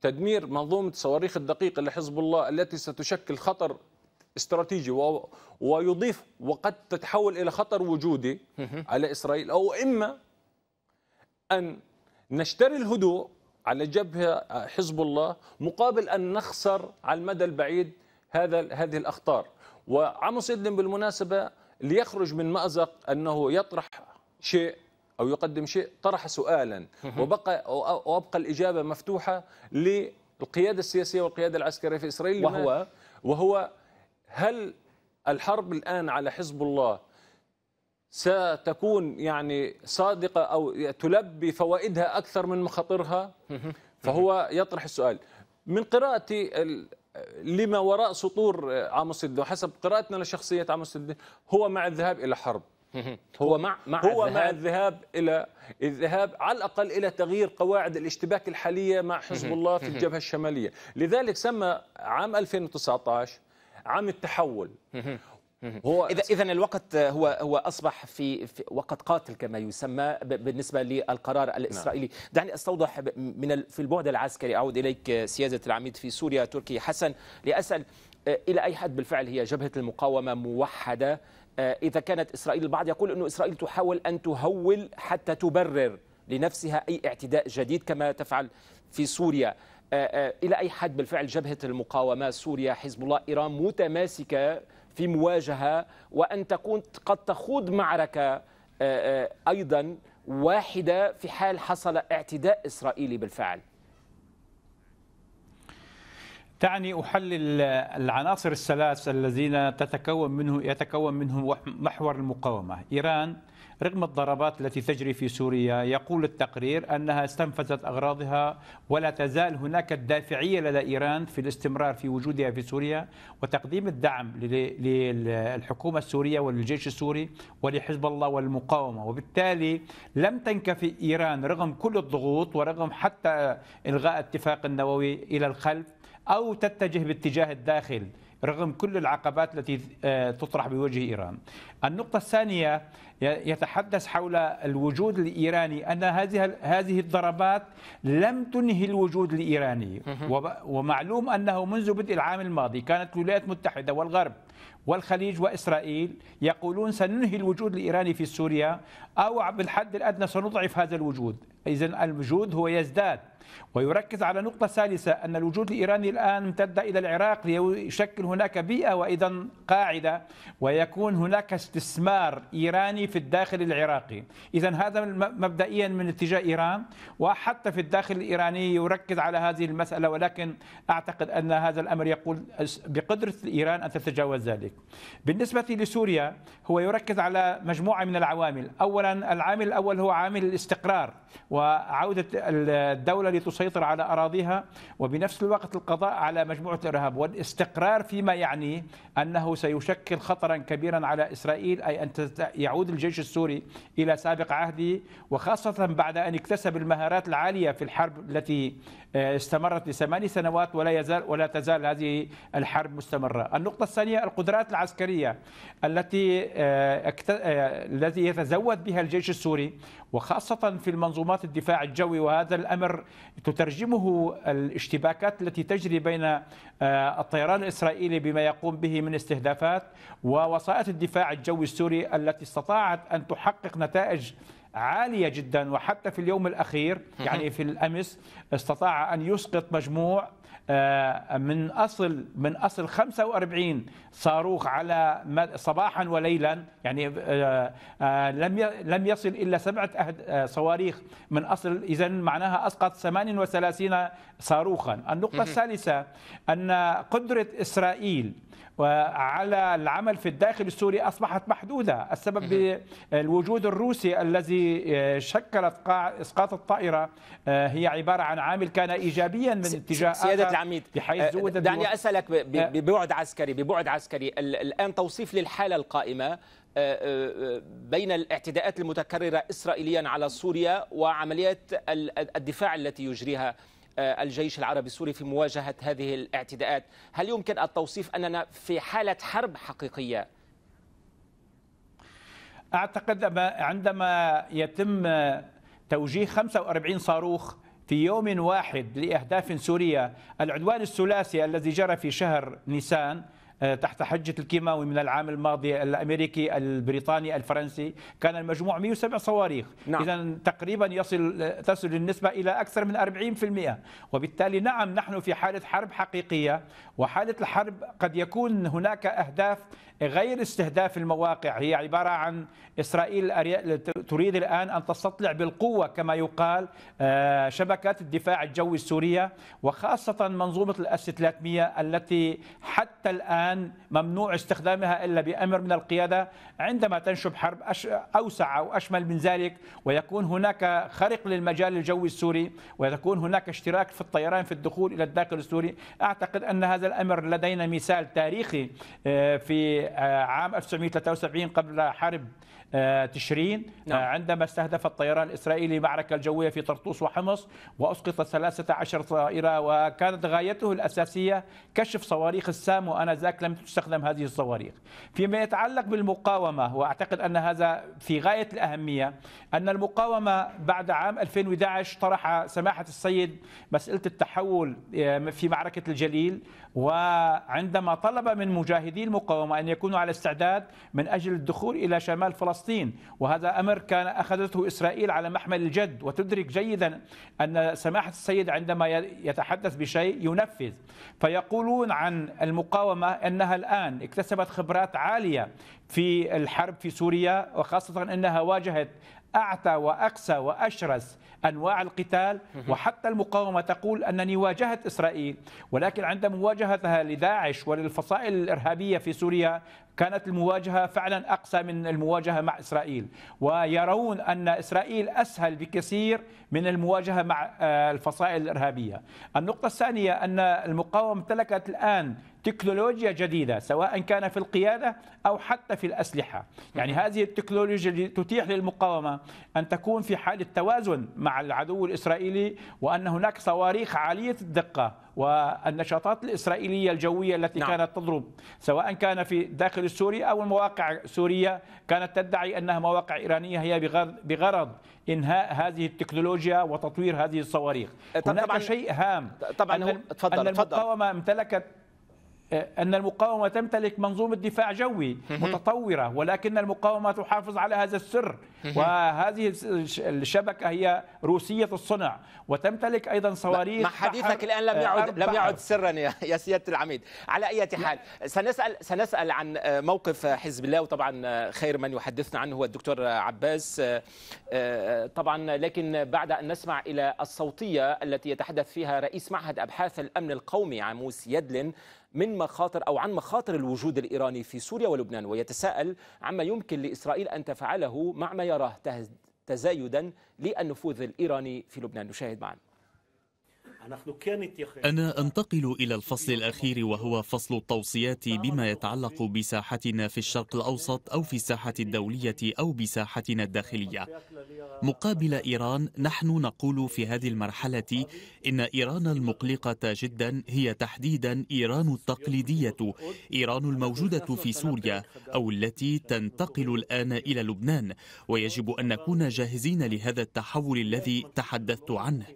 تدمير منظومة صواريخ الدقيقة لحزب الله التي ستشكل خطر استراتيجي ويضيف وقد تتحول إلى خطر وجودي على إسرائيل أو إما أن نشتري الهدوء على جبهة حزب الله مقابل أن نخسر على المدى البعيد هذا هذه الأخطار وعمو سيدلم بالمناسبة ليخرج من مأزق أنه يطرح شيء أو يقدم شيء طرح سؤالا وبقى وأبقى الإجابة مفتوحة للقيادة السياسية والقيادة العسكرية في إسرائيل وهو وهو هل الحرب الآن على حزب الله ستكون يعني صادقة أو تلبي فوائدها أكثر من مخاطرها فهو يطرح السؤال من قراءتي لما وراء سطور عامص الدين حسب قراءتنا لشخصية عامص الدين هو مع الذهاب إلى حرب هو مع مع هو الذهاب مع الذهاب الى الذهاب على الاقل الى تغيير قواعد الاشتباك الحاليه مع حزب الله في الجبهه الشماليه، لذلك سمى عام 2019 عام التحول هو اذا اذا الوقت هو هو اصبح في, في وقت قاتل كما يسمى بالنسبه للقرار نعم. الاسرائيلي نعم. دعني استوضح من في البعد العسكري اعود اليك آه، سياده العميد في سوريا تركي حسن لاسال آه، الى اي حد بالفعل هي جبهه المقاومه موحده آه، اذا كانت اسرائيل البعض يقول انه اسرائيل تحاول ان تهول حتى تبرر لنفسها اي اعتداء جديد كما تفعل في سوريا الى اي حد بالفعل جبهه المقاومه سوريا حزب الله ايران متماسكه في مواجهه وان تكون قد تخوض معركه ايضا واحده في حال حصل اعتداء اسرائيلي بالفعل تعني أحلل العناصر الثلاث الذين تتكون منه يتكون منهم محور المقاومة إيران رغم الضربات التي تجري في سوريا يقول التقرير أنها استنفذت أغراضها ولا تزال هناك الدافعية لدى إيران في الاستمرار في وجودها في سوريا وتقديم الدعم للحكومة السورية وللجيش السوري ولحزب الله والمقاومة وبالتالي لم تنكفي إيران رغم كل الضغوط ورغم حتى إلغاء اتفاق النووي إلى الخلف أو تتجه باتجاه الداخل رغم كل العقبات التي آه، تطرح بوجه إيران النقطة الثانية يتحدث حول الوجود الإيراني أن هذه هذه الضربات لم تنهي الوجود الإيراني ومعلوم أنه منذ بدء العام الماضي كانت الولايات المتحدة والغرب والخليج وإسرائيل يقولون سننهي الوجود الإيراني في سوريا أو بالحد الأدنى سنضعف هذا الوجود إذا الوجود هو يزداد ويركز على نقطة ثالثة أن الوجود الإيراني الآن امتد إلى العراق ليشكل هناك بيئة وإذا قاعدة ويكون هناك استثمار إيراني في الداخل العراقي إذا هذا مبدئيا من اتجاه إيران وحتى في الداخل الإيراني يركز على هذه المسألة ولكن أعتقد أن هذا الأمر يقول بقدرة إيران أن تتجاوز ذلك بالنسبة لسوريا هو يركز على مجموعة من العوامل أولا العامل الأول هو عامل الاستقرار وعودة الدولة لتسيطر على أراضيها وبنفس الوقت القضاء على مجموعة الإرهاب والاستقرار فيما يعني أنه سيشكل خطرا كبيرا على إسرائيل أي أن يعود الجيش السوري إلى سابق عهده وخاصة بعد أن اكتسب المهارات العالية في الحرب التي آه، استمرت لثماني سنوات ولا يزال ولا تزال هذه الحرب مستمرة النقطة الثانية القدرات العسكرية التي آه، آه، الذي يتزود بها الجيش السوري وخاصة في المنظومات الدفاع الجوي وهذا الأمر تترجمه الاشتباكات التي تجري بين الطيران الإسرائيلي بما يقوم به من استهدافات ووسائط الدفاع الجوي السوري التي استطاعت أن تحقق نتائج عالية جدا وحتى في اليوم الأخير يعني في الأمس استطاع أن يسقط مجموع آه، من أصل من أصل 45 صاروخ على صباحا وليلا يعني آه، آه، لم لم يصل إلا سبعة صواريخ من أصل إذا معناها أسقط 38 صاروخا النقطة الثالثة أن قدرة إسرائيل وعلى العمل في الداخل السوري أصبحت محدودة السبب بالوجود الروسي الذي آه، شكلت إسقاط الطائرة آه، هي عبارة عن عامل كان إيجابيا من اتجاه سيادة العميد بحيث آه، دعني أسألك ببعد عسكري ببعد عسكري الآن توصيف للحالة القائمة بين الاعتداءات المتكررة إسرائيليا على سوريا وعمليات الدفاع التي يجريها آه، الجيش العربي السوري في مواجهة هذه الاعتداءات هل يمكن التوصيف أننا في حالة حرب حقيقية؟ أعتقد عندما يتم توجيه 45 صاروخ في يوم واحد لأهداف سورية العدوان الثلاثي الذي جرى في شهر نيسان آه، تحت حجة الكيماوي من العام الماضي الأمريكي البريطاني الفرنسي كان المجموع 107 صواريخ نعم. إذا تقريبا يصل آه، تصل النسبة إلى أكثر من 40% وبالتالي نعم نحن في حالة حرب حقيقية وحالة الحرب قد يكون هناك أهداف غير استهداف المواقع هي عبارة عن إسرائيل تريد الآن أن تستطلع بالقوة كما يقال آه، شبكات الدفاع الجوي السورية وخاصة منظومة الأس 300 التي حتى الآن ممنوع استخدامها إلا بأمر من القيادة عندما تنشب حرب أوسع أو أشمل من ذلك ويكون هناك خرق للمجال الجوي السوري ويكون هناك اشتراك في الطيران في الدخول إلى الداخل السوري أعتقد أن هذا الأمر لدينا مثال تاريخي آه، في آه، عام 1973 قبل حرب آه، تشرين آه، نعم. عندما استهدف الطيران الإسرائيلي معركة الجوية في طرطوس وحمص وأسقط 13 طائرة وكانت غايته الأساسية كشف صواريخ السام وأنذاك لم تستخدم هذه الصواريخ فيما يتعلق بالمقاومة وأعتقد أن هذا في غاية الأهمية أن المقاومة بعد عام 2011 طرح سماحة السيد مسألة التحول آه، في معركة الجليل وعندما طلب من مجاهدي المقاومة أن يكونوا على استعداد من أجل الدخول إلى شمال فلسطين فلسطين وهذا أمر كان أخذته إسرائيل على محمل الجد وتدرك جيدا أن سماحة السيد عندما يتحدث بشيء ينفذ فيقولون عن المقاومة أنها الآن اكتسبت خبرات عالية في الحرب في سوريا وخاصة أنها واجهت أعتى وأقسى وأشرس أنواع القتال وحتى المقاومة تقول أنني واجهت إسرائيل ولكن عند مواجهتها لداعش وللفصائل الإرهابية في سوريا كانت المواجهة فعلا أقسى من المواجهة مع إسرائيل ويرون أن إسرائيل أسهل بكثير من المواجهة مع آه، الفصائل الإرهابية النقطة الثانية أن المقاومة امتلكت الآن تكنولوجيا جديدة سواء كان في القيادة أو حتى في الأسلحة يعني هذه التكنولوجيا تتيح للمقاومة أن تكون في حالة توازن مع العدو الإسرائيلي وأن هناك صواريخ عالية الدقة والنشاطات الإسرائيلية الجوية التي نعم. كانت تضرب سواء كان في داخل سوريا أو المواقع السورية كانت تدعي أنها مواقع إيرانية هي بغرض إنهاء هذه التكنولوجيا وتطوير هذه الصواريخ هناك طبعًا شيء هام طبعا أن, تفضل أن المقاومة امتلكت أن المقاومة تمتلك منظومة دفاع جوي متطورة ولكن المقاومة تحافظ على هذا السر وهذه الشبكة هي روسية الصنع وتمتلك أيضا صواريخ مع حديثك الآن لم يعد لم يعد سرا يا سيادة العميد على أي حال سنسأل سنسأل عن موقف حزب الله وطبعا خير من يحدثنا عنه هو الدكتور عباس طبعا لكن بعد أن نسمع إلى الصوتية التي يتحدث فيها رئيس معهد أبحاث الأمن القومي عموس يدلن من مخاطر أو عن مخاطر الوجود الإيراني في سوريا ولبنان ويتساءل عما يمكن لإسرائيل أن تفعله مع ما يراه تزايدا للنفوذ الإيراني في لبنان نشاهد معا أنا أنتقل إلى الفصل الأخير وهو فصل التوصيات بما يتعلق بساحتنا في الشرق الأوسط أو في الساحة الدولية أو بساحتنا الداخلية مقابل إيران نحن نقول في هذه المرحلة إن إيران المقلقة جدا هي تحديدا إيران التقليدية إيران الموجودة في سوريا أو التي تنتقل الآن إلى لبنان ويجب أن نكون جاهزين لهذا التحول الذي تحدثت عنه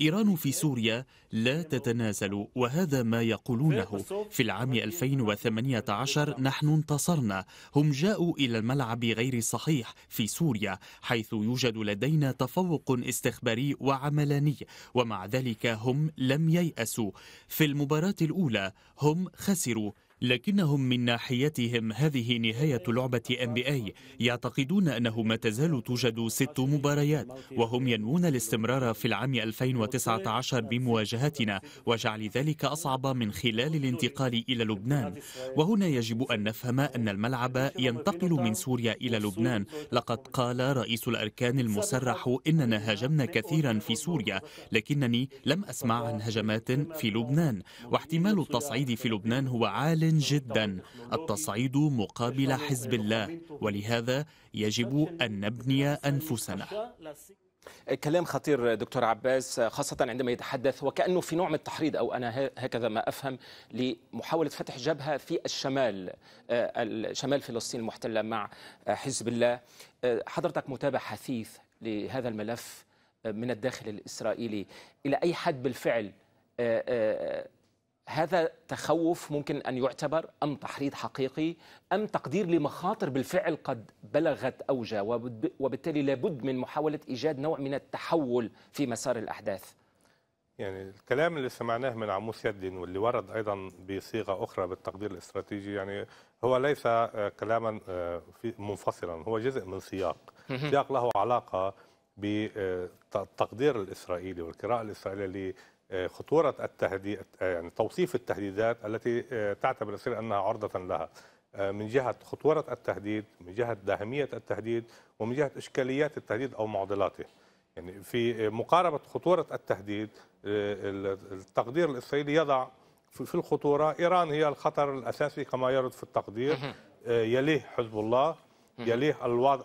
إيران في سوريا لا تتنازل وهذا ما يقولونه في العام 2018 نحن انتصرنا هم جاءوا إلى الملعب غير الصحيح في سوريا حيث يوجد لدينا تفوق استخباري وعملاني ومع ذلك هم لم ييأسوا في المباراة الأولى هم خسروا لكنهم من ناحيتهم هذه نهاية لعبة NBA يعتقدون أنه ما تزال توجد ست مباريات وهم ينوون الاستمرار في العام 2019 بمواجهتنا وجعل ذلك أصعب من خلال الانتقال إلى لبنان وهنا يجب أن نفهم أن الملعب ينتقل من سوريا إلى لبنان لقد قال رئيس الأركان المسرح إننا هاجمنا كثيرا في سوريا لكنني لم أسمع عن هجمات في لبنان واحتمال التصعيد في لبنان هو عالي جدا التصعيد مقابل حزب الله ولهذا يجب أن نبني أنفسنا كلام خطير دكتور عباس خاصة عندما يتحدث وكأنه في نوع من التحريض أو أنا هكذا ما أفهم لمحاولة فتح جبهة في الشمال آه، شمال فلسطين المحتلة مع حزب الله آه، حضرتك متابع حثيث لهذا الملف آه، من الداخل الإسرائيلي إلى أي حد بالفعل هذا تخوف ممكن ان يعتبر ام تحريض حقيقي ام تقدير لمخاطر بالفعل قد بلغت اوجها وبالتالي لابد من محاوله ايجاد نوع من التحول في مسار الاحداث. يعني الكلام اللي سمعناه من عموس يدين واللي ورد ايضا بصيغه اخرى بالتقدير الاستراتيجي يعني هو ليس آه، كلاما آه، منفصلا هو جزء من سياق سياق له علاقه بالتقدير الاسرائيلي والقراءه الاسرائيليه خطوره التهديد يعني توصيف التهديدات التي آه، تعتبر اسرائيل انها عرضه لها آه، من جهه خطوره التهديد، من جهه داهميه التهديد، ومن جهه اشكاليات التهديد او معضلاته. يعني في آه، مقاربه خطوره التهديد التقدير الاسرائيلي يضع في الخطوره ايران هي الخطر الاساسي كما يرد في التقدير يليه حزب الله يليه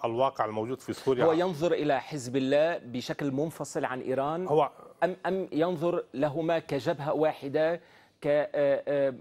الواقع الموجود في سوريا هو ينظر الى حزب الله بشكل منفصل عن ايران هو أم أم ينظر لهما كجبهة واحدة ك آه، آه،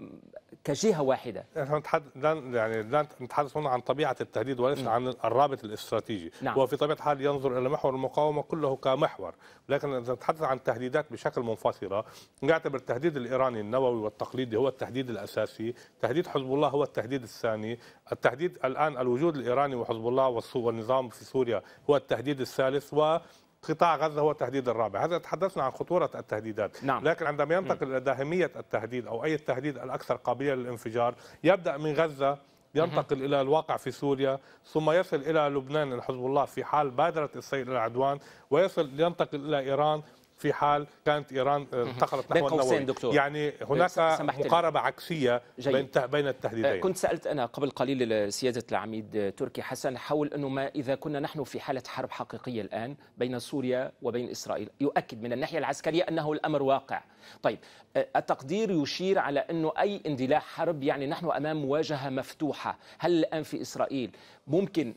كجهة واحدة احنا نتحدث يعني لا نتحدث هنا عن طبيعة التهديد وليس نعم. عن الرابط الاستراتيجي نعم. وفي طبيعة الحال ينظر إلى محور المقاومة كله كمحور لكن إذا نتحدث عن تهديدات بشكل منفصلة نعتبر التهديد الإيراني النووي والتقليدي هو التهديد الأساسي تهديد حزب الله هو التهديد الثاني التهديد الآن الوجود الإيراني وحزب الله والنظام في سوريا هو التهديد الثالث و قطاع غزة هو التهديد الرابع هذا تحدثنا عن خطورة التهديدات نعم. لكن عندما ينتقل إلى داهمية التهديد أو أي التهديد الأكثر قابلية للانفجار يبدأ من غزة ينتقل الى الواقع في سوريا ثم يصل الى لبنان الحزب الله في حال بادرت السير الى ويصل ينتقل الى ايران في حال كانت ايران آه، انتقلت نحو النووي دكتور. يعني هناك مقاربه عكسيه بين بين التهديدين آه، كنت سالت انا قبل قليل سياده العميد آه، تركي حسن حول انه ما اذا كنا نحن في حاله حرب حقيقيه الان بين سوريا وبين اسرائيل يؤكد من الناحيه العسكريه انه الامر واقع طيب التقدير يشير على انه اي اندلاع حرب يعني نحن امام مواجهه مفتوحه هل الان في اسرائيل ممكن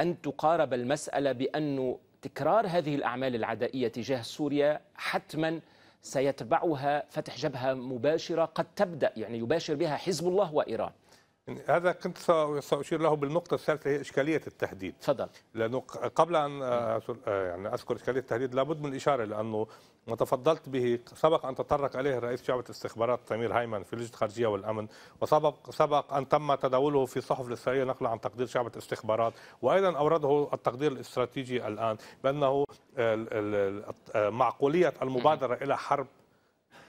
ان تقارب المساله بانه تكرار هذه الأعمال العدائية تجاه سوريا حتما سيتبعها فتح جبهة مباشرة قد تبدأ يعني يباشر بها حزب الله وإيران هذا كنت سأشير له بالنقطة الثالثة هي إشكالية التهديد تفضل لأنه قبل أن آه، آه، يعني أذكر إشكالية التهديد لابد من الإشارة لأنه ما تفضلت به سبق أن تطرق إليه رئيس شعبة الاستخبارات سمير هايمن في لجنة الخارجية والأمن وسبق سبق أن تم تداوله في الصحف الإسرائيلية نقل عن تقدير شعبة الاستخبارات وأيضا أورده التقدير الاستراتيجي الآن بأنه معقولية المبادرة إلى حرب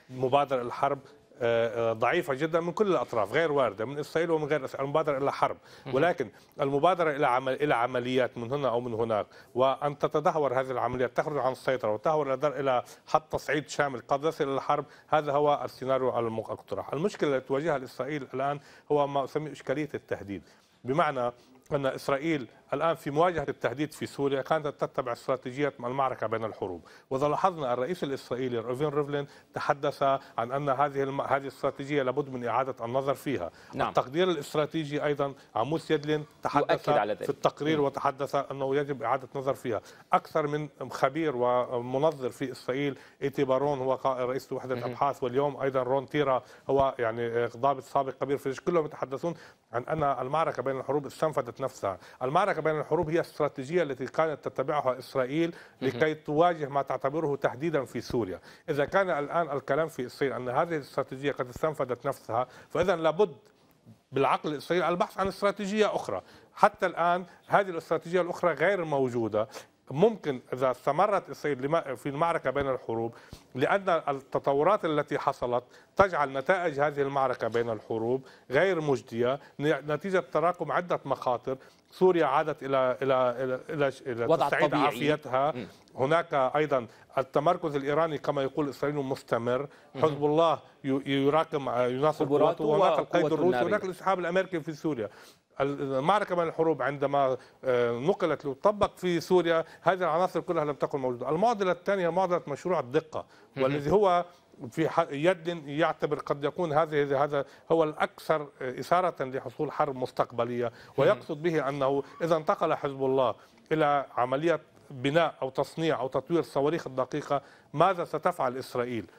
مبادرة الحرب آه، ضعيفه جدا من كل الاطراف غير وارده من اسرائيل ومن غير اسرائيل المبادره الى حرب ولكن المبادره الى عمل الى عمليات من هنا او من هناك وان تتدهور هذه العمليات تخرج عن السيطره وتهور الى حد تصعيد شامل قد يصل الى الحرب هذا هو السيناريو المقترح المشكله التي تواجهها إسرائيل الان هو ما اسميه اشكاليه التهديد بمعنى ان اسرائيل الآن في مواجهة التهديد في سوريا كانت تتبع استراتيجية المعركة بين الحروب وإذا لاحظنا الرئيس الإسرائيلي روفين ريفلين تحدث عن أن هذه الم... هذه الاستراتيجية لابد من إعادة النظر فيها نعم. التقدير الاستراتيجي أيضا عموس يدلين تحدث على ذلك. في التقرير م. وتحدث أنه يجب إعادة نظر فيها أكثر من خبير ومنظر في إسرائيل إيتي بارون هو رئيس وحدة م. أبحاث واليوم أيضا رون تيرا هو يعني ضابط سابق كبير في كلهم يتحدثون عن أن المعركة بين الحروب استنفذت نفسها المعركة بين الحروب هي استراتيجية التي كانت تتبعها إسرائيل لكي تواجه ما تعتبره تهديدا في سوريا إذا كان الآن الكلام في إسرائيل أن هذه الاستراتيجية قد استنفذت نفسها فإذا لابد بالعقل الإسرائيلي البحث عن استراتيجية أخرى حتى الآن هذه الاستراتيجية الأخرى غير موجودة ممكن اذا استمرت اسرائيل في المعركه بين الحروب لان التطورات التي حصلت تجعل نتائج هذه المعركه بين الحروب غير مجديه نتيجه تراكم عده مخاطر سوريا عادت الى الى الى الى, إلى تستعيد عافيتها هناك ايضا التمركز الايراني كما يقول اسرائيل مستمر حزب الله يراكم يناصر قواته وهناك القيد الروسي وهناك الانسحاب الامريكي في سوريا المعركة بين الحروب عندما آه، نقلت وطبق في سوريا هذه العناصر كلها لم تكن موجودة المعضلة الثانية معضلة مشروع الدقة والذي هو في يد يعتبر قد يكون هذه هذا هو الاكثر اثاره لحصول حرب مستقبليه ويقصد به انه اذا انتقل حزب الله الى عمليه بناء او تصنيع او تطوير الصواريخ الدقيقه ماذا ستفعل اسرائيل؟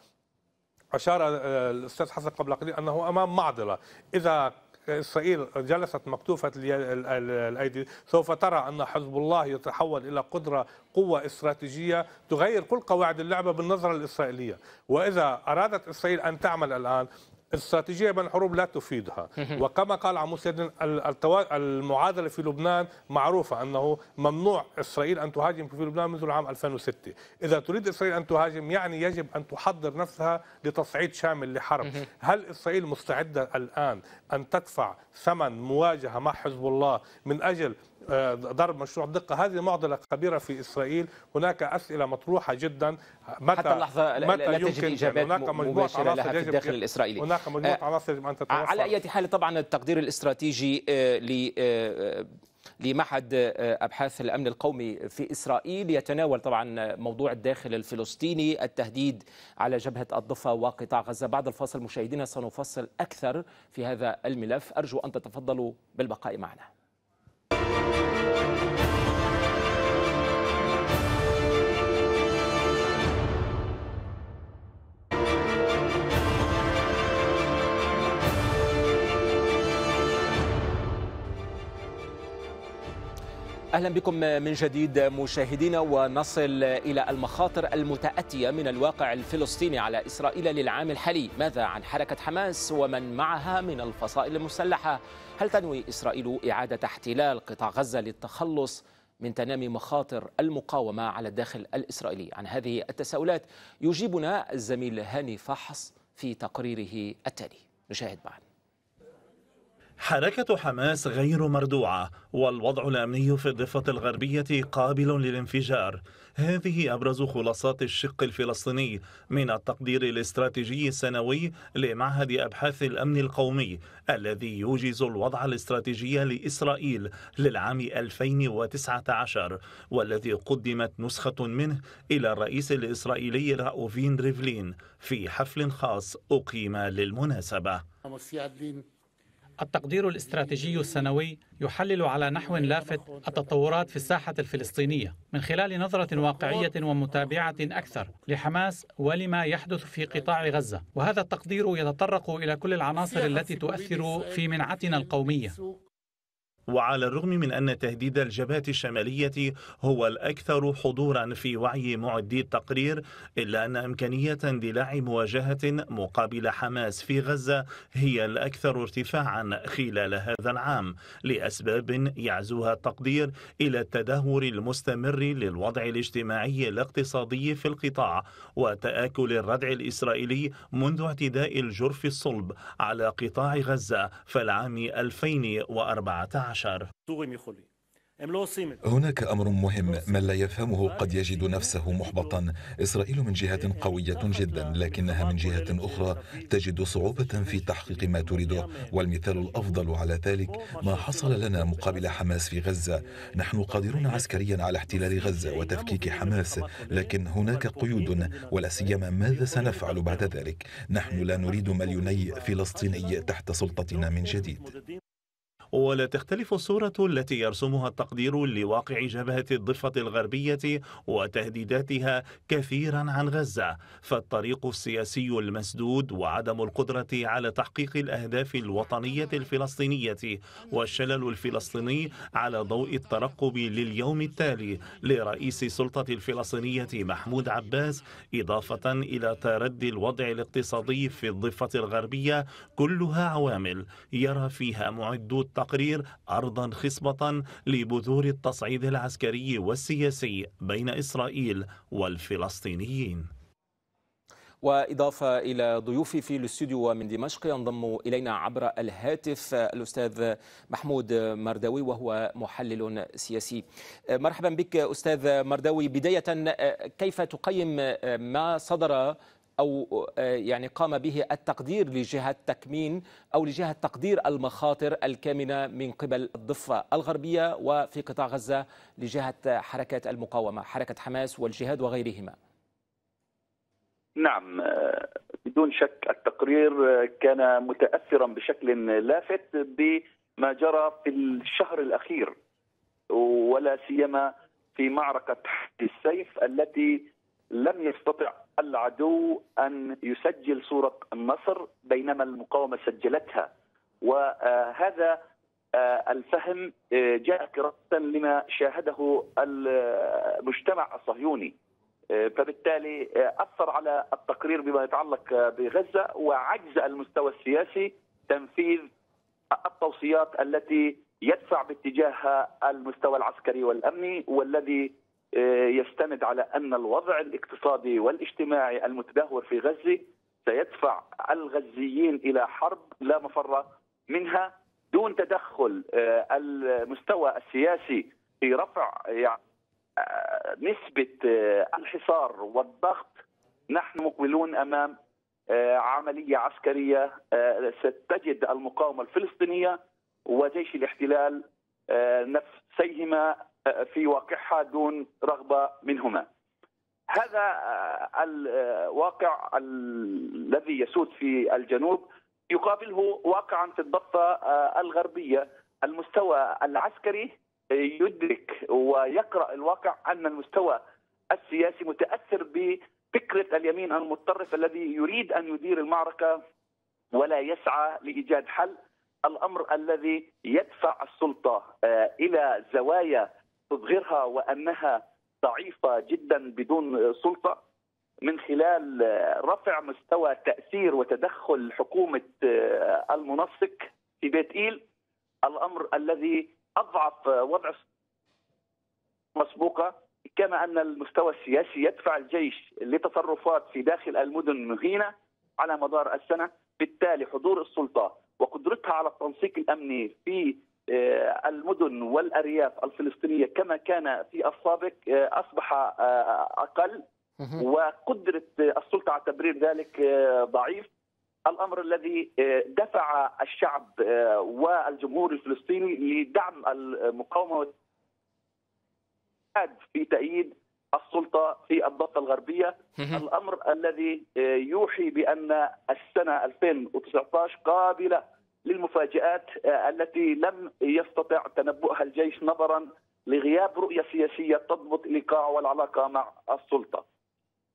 اشار الاستاذ حسن قبل قليل انه امام معضله اذا إسرائيل جلست مكتوفة الأيدي سوف ترى أن حزب الله يتحول إلى قدرة قوة استراتيجية تغير كل قواعد اللعبة بالنظرة الإسرائيلية وإذا أرادت إسرائيل أن تعمل الآن استراتيجية بين الحروب لا تفيدها وكما قال عمو سيدنا المعادلة في لبنان معروفة أنه ممنوع إسرائيل أن تهاجم في لبنان منذ العام 2006 إذا تريد إسرائيل أن تهاجم يعني يجب أن تحضر نفسها لتصعيد شامل لحرب هل إسرائيل مستعدة الآن أن تدفع ثمن مواجهة مع حزب الله من أجل آه، ضرب مشروع الدقه هذه معضله كبيره في اسرائيل هناك اسئله مطروحه جدا متى حتى اللحظه متى لا تجد اجابات هناك مجموعه عناصر لها في الداخل الاسرائيلي هناك مجموعه آه، عناصر يجب ان تتوصل على اي حال طبعا التقدير الاستراتيجي آه، ل لمعهد ابحاث الامن القومي في اسرائيل يتناول طبعا موضوع الداخل الفلسطيني التهديد على جبهه الضفه وقطاع غزه بعد الفاصل مشاهدينا سنفصل اكثر في هذا الملف ارجو ان تتفضلوا بالبقاء معنا フフフ。اهلا بكم من جديد مشاهدينا ونصل الى المخاطر المتاتيه من الواقع الفلسطيني على اسرائيل للعام الحالي، ماذا عن حركه حماس ومن معها من الفصائل المسلحه؟ هل تنوي اسرائيل اعاده احتلال قطاع غزه للتخلص من تنامي مخاطر المقاومه على الداخل الاسرائيلي؟ عن هذه التساؤلات يجيبنا الزميل هاني فحص في تقريره التالي، نشاهد معنا. حركة حماس غير مردوعة والوضع الأمني في الضفة الغربية قابل للانفجار هذه أبرز خلاصات الشق الفلسطيني من التقدير الاستراتيجي السنوي لمعهد أبحاث الأمن القومي الذي يوجز الوضع الاستراتيجي لإسرائيل للعام 2019 والذي قدمت نسخة منه إلى الرئيس الإسرائيلي رأوفين ريفلين في حفل خاص أقيم للمناسبة التقدير الاستراتيجي السنوي يحلل على نحو لافت التطورات في الساحة الفلسطينية من خلال نظرة واقعية ومتابعة أكثر لحماس ولما يحدث في قطاع غزة وهذا التقدير يتطرق إلى كل العناصر التي تؤثر في منعتنا القومية وعلى الرغم من أن تهديد الجبهة الشمالية هو الأكثر حضورا في وعي معدي التقرير إلا أن إمكانية اندلاع مواجهة مقابل حماس في غزة هي الأكثر ارتفاعا خلال هذا العام لأسباب يعزوها التقدير إلى التدهور المستمر للوضع الاجتماعي الاقتصادي في القطاع وتآكل الردع الإسرائيلي منذ اعتداء الجرف الصلب على قطاع غزة في العام 2014 عشر هناك أمر مهم من لا يفهمه قد يجد نفسه محبطا إسرائيل من جهة قوية جدا لكنها من جهة أخرى تجد صعوبة في تحقيق ما تريده والمثال الأفضل على ذلك ما حصل لنا مقابل حماس في غزة نحن قادرون عسكريا على احتلال غزة وتفكيك حماس لكن هناك قيود ولا سيما ماذا سنفعل بعد ذلك نحن لا نريد مليوني فلسطيني تحت سلطتنا من جديد ولا تختلف الصورة التي يرسمها التقدير لواقع جبهة الضفة الغربية وتهديداتها كثيرا عن غزة فالطريق السياسي المسدود وعدم القدرة على تحقيق الأهداف الوطنية الفلسطينية والشلل الفلسطيني على ضوء الترقب لليوم التالي لرئيس السلطة الفلسطينية محمود عباس إضافة إلى تردي الوضع الاقتصادي في الضفة الغربية كلها عوامل يرى فيها معدو التقدير التقرير أرضا خصبة لبذور التصعيد العسكري والسياسي بين إسرائيل والفلسطينيين وإضافة إلى ضيوفي في الاستوديو ومن دمشق ينضم إلينا عبر الهاتف الأستاذ محمود مرداوي وهو محلل سياسي مرحبا بك أستاذ مرداوي بداية كيف تقيم ما صدر أو آه، يعني قام به التقدير لجهة تكمين أو لجهة تقدير المخاطر الكامنة من قبل الضفة الغربية وفي قطاع غزة لجهة حركات المقاومة حركة حماس والجهاد وغيرهما نعم آه، بدون شك التقرير آه، كان متاثرا بشكل لافت بما جرى في الشهر الاخير ولا سيما في معركه السيف التي لم يستطع العدو ان يسجل صوره النصر بينما المقاومه سجلتها وهذا آه، آه، الفهم آه، جاء كراسة لما شاهده المجتمع الصهيوني فبالتالي اثر على التقرير بما يتعلق بغزه وعجز المستوى السياسي تنفيذ التوصيات التي يدفع باتجاهها المستوى العسكري والامني والذي آه، يستند على أن الوضع الاقتصادي والاجتماعي المتدهور في غزة سيدفع الغزيين إلى حرب لا مفر منها دون تدخل آه، المستوى السياسي في رفع يعني آه، نسبة الحصار والضغط نحن مقبلون أمام عملية عسكرية ستجد المقاومة الفلسطينية وجيش الاحتلال نفسيهما في واقعها دون رغبه منهما. هذا آه، الواقع آه، الذي يسود في الجنوب يقابله واقعا في الضفه آه، الغربيه المستوى العسكري يدرك ويقرا الواقع ان المستوى السياسي متاثر بفكره اليمين المتطرف الذي يريد ان يدير المعركه ولا يسعى لايجاد حل الامر الذي يدفع السلطه الى زوايا تظهرها وانها ضعيفه جدا بدون سلطه من خلال رفع مستوى تاثير وتدخل حكومه آه، المنسق في بيت ايل الامر الذي اضعف وضع مسبوقه كما ان المستوى السياسي يدفع الجيش لتصرفات في داخل المدن مهينه على مدار السنه بالتالي حضور السلطه وقدرتها على التنسيق الامني في آه، المدن والارياف الفلسطينيه كما كان في السابق آه، اصبح آه، اقل وقدره السلطه على تبرير ذلك ضعيف الامر الذي دفع الشعب والجمهور الفلسطيني لدعم المقاومه في تأييد السلطه في الضفه الغربيه الامر الذي يوحي بان السنه 2019 قابله للمفاجآت آه، التي لم يستطع تنبؤها الجيش نظرا لغياب رؤية سياسية تضبط الإيقاع والعلاقة مع السلطة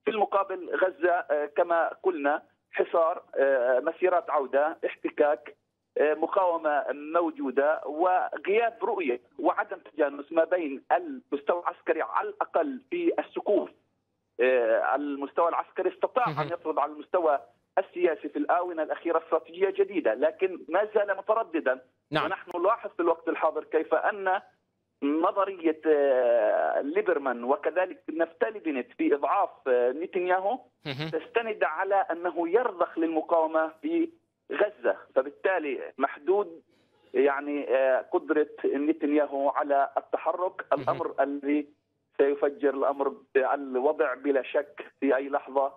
في المقابل غزة آه، كما قلنا حصار آه، مسيرات عودة احتكاك مقاومة موجودة وغياب رؤية وعدم تجانس ما بين المستوى العسكري على الأقل في السقوف المستوى العسكري استطاع أن يفرض على المستوى السياسي في الآونة الأخيرة استراتيجية جديدة لكن ما زال مترددا نعم. ونحن نلاحظ في الوقت الحاضر كيف أن نظرية آه، ليبرمان وكذلك نفتالي بنت في إضعاف آه، نتنياهو تستند على أنه يرضخ للمقاومة في غزة فبالتالي محدود يعني آه، قدرة نتنياهو على التحرك الأمر الذي سيفجر الأمر الوضع بلا شك في أي لحظة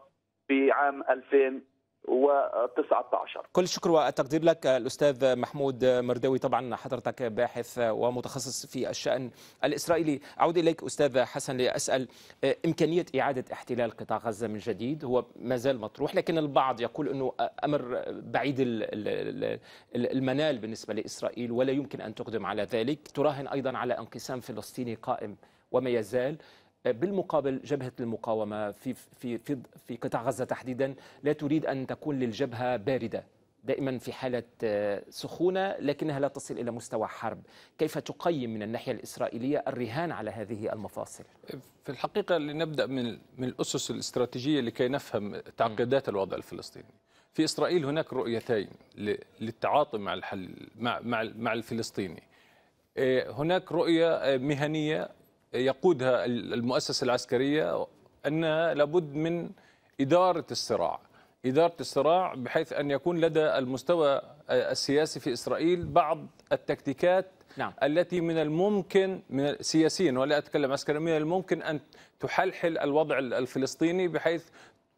في عام 2000 و19 كل الشكر والتقدير لك الأستاذ محمود مرداوي طبعا حضرتك باحث ومتخصص في الشأن الإسرائيلي أعود إليك أستاذ حسن لأسأل إمكانية إعادة احتلال قطاع غزة من جديد هو ما زال مطروح لكن البعض يقول أنه أمر بعيد المنال بالنسبة لإسرائيل ولا يمكن أن تقدم على ذلك تراهن أيضا على انقسام فلسطيني قائم وما يزال بالمقابل جبهه المقاومه في في في في قطاع غزه تحديدا لا تريد ان تكون للجبهه بارده دائما في حالة آه، سخونة لكنها لا تصل إلى مستوى حرب كيف تقيم من الناحية الإسرائيلية الرهان على هذه المفاصل؟ في الحقيقة لنبدأ من, من الأسس الاستراتيجية لكي نفهم تعقيدات الوضع الفلسطيني في إسرائيل هناك رؤيتين للتعاطي مع الحل مع, مع, مع الفلسطيني آه، هناك رؤية آه، مهنية يقودها المؤسسة العسكرية أنها لابد من إدارة الصراع إدارة الصراع بحيث أن يكون لدى المستوى السياسي في إسرائيل بعض التكتيكات نعم. التي من الممكن من سياسيا ولا أتكلم عسكريا من الممكن أن تحلحل الوضع الفلسطيني بحيث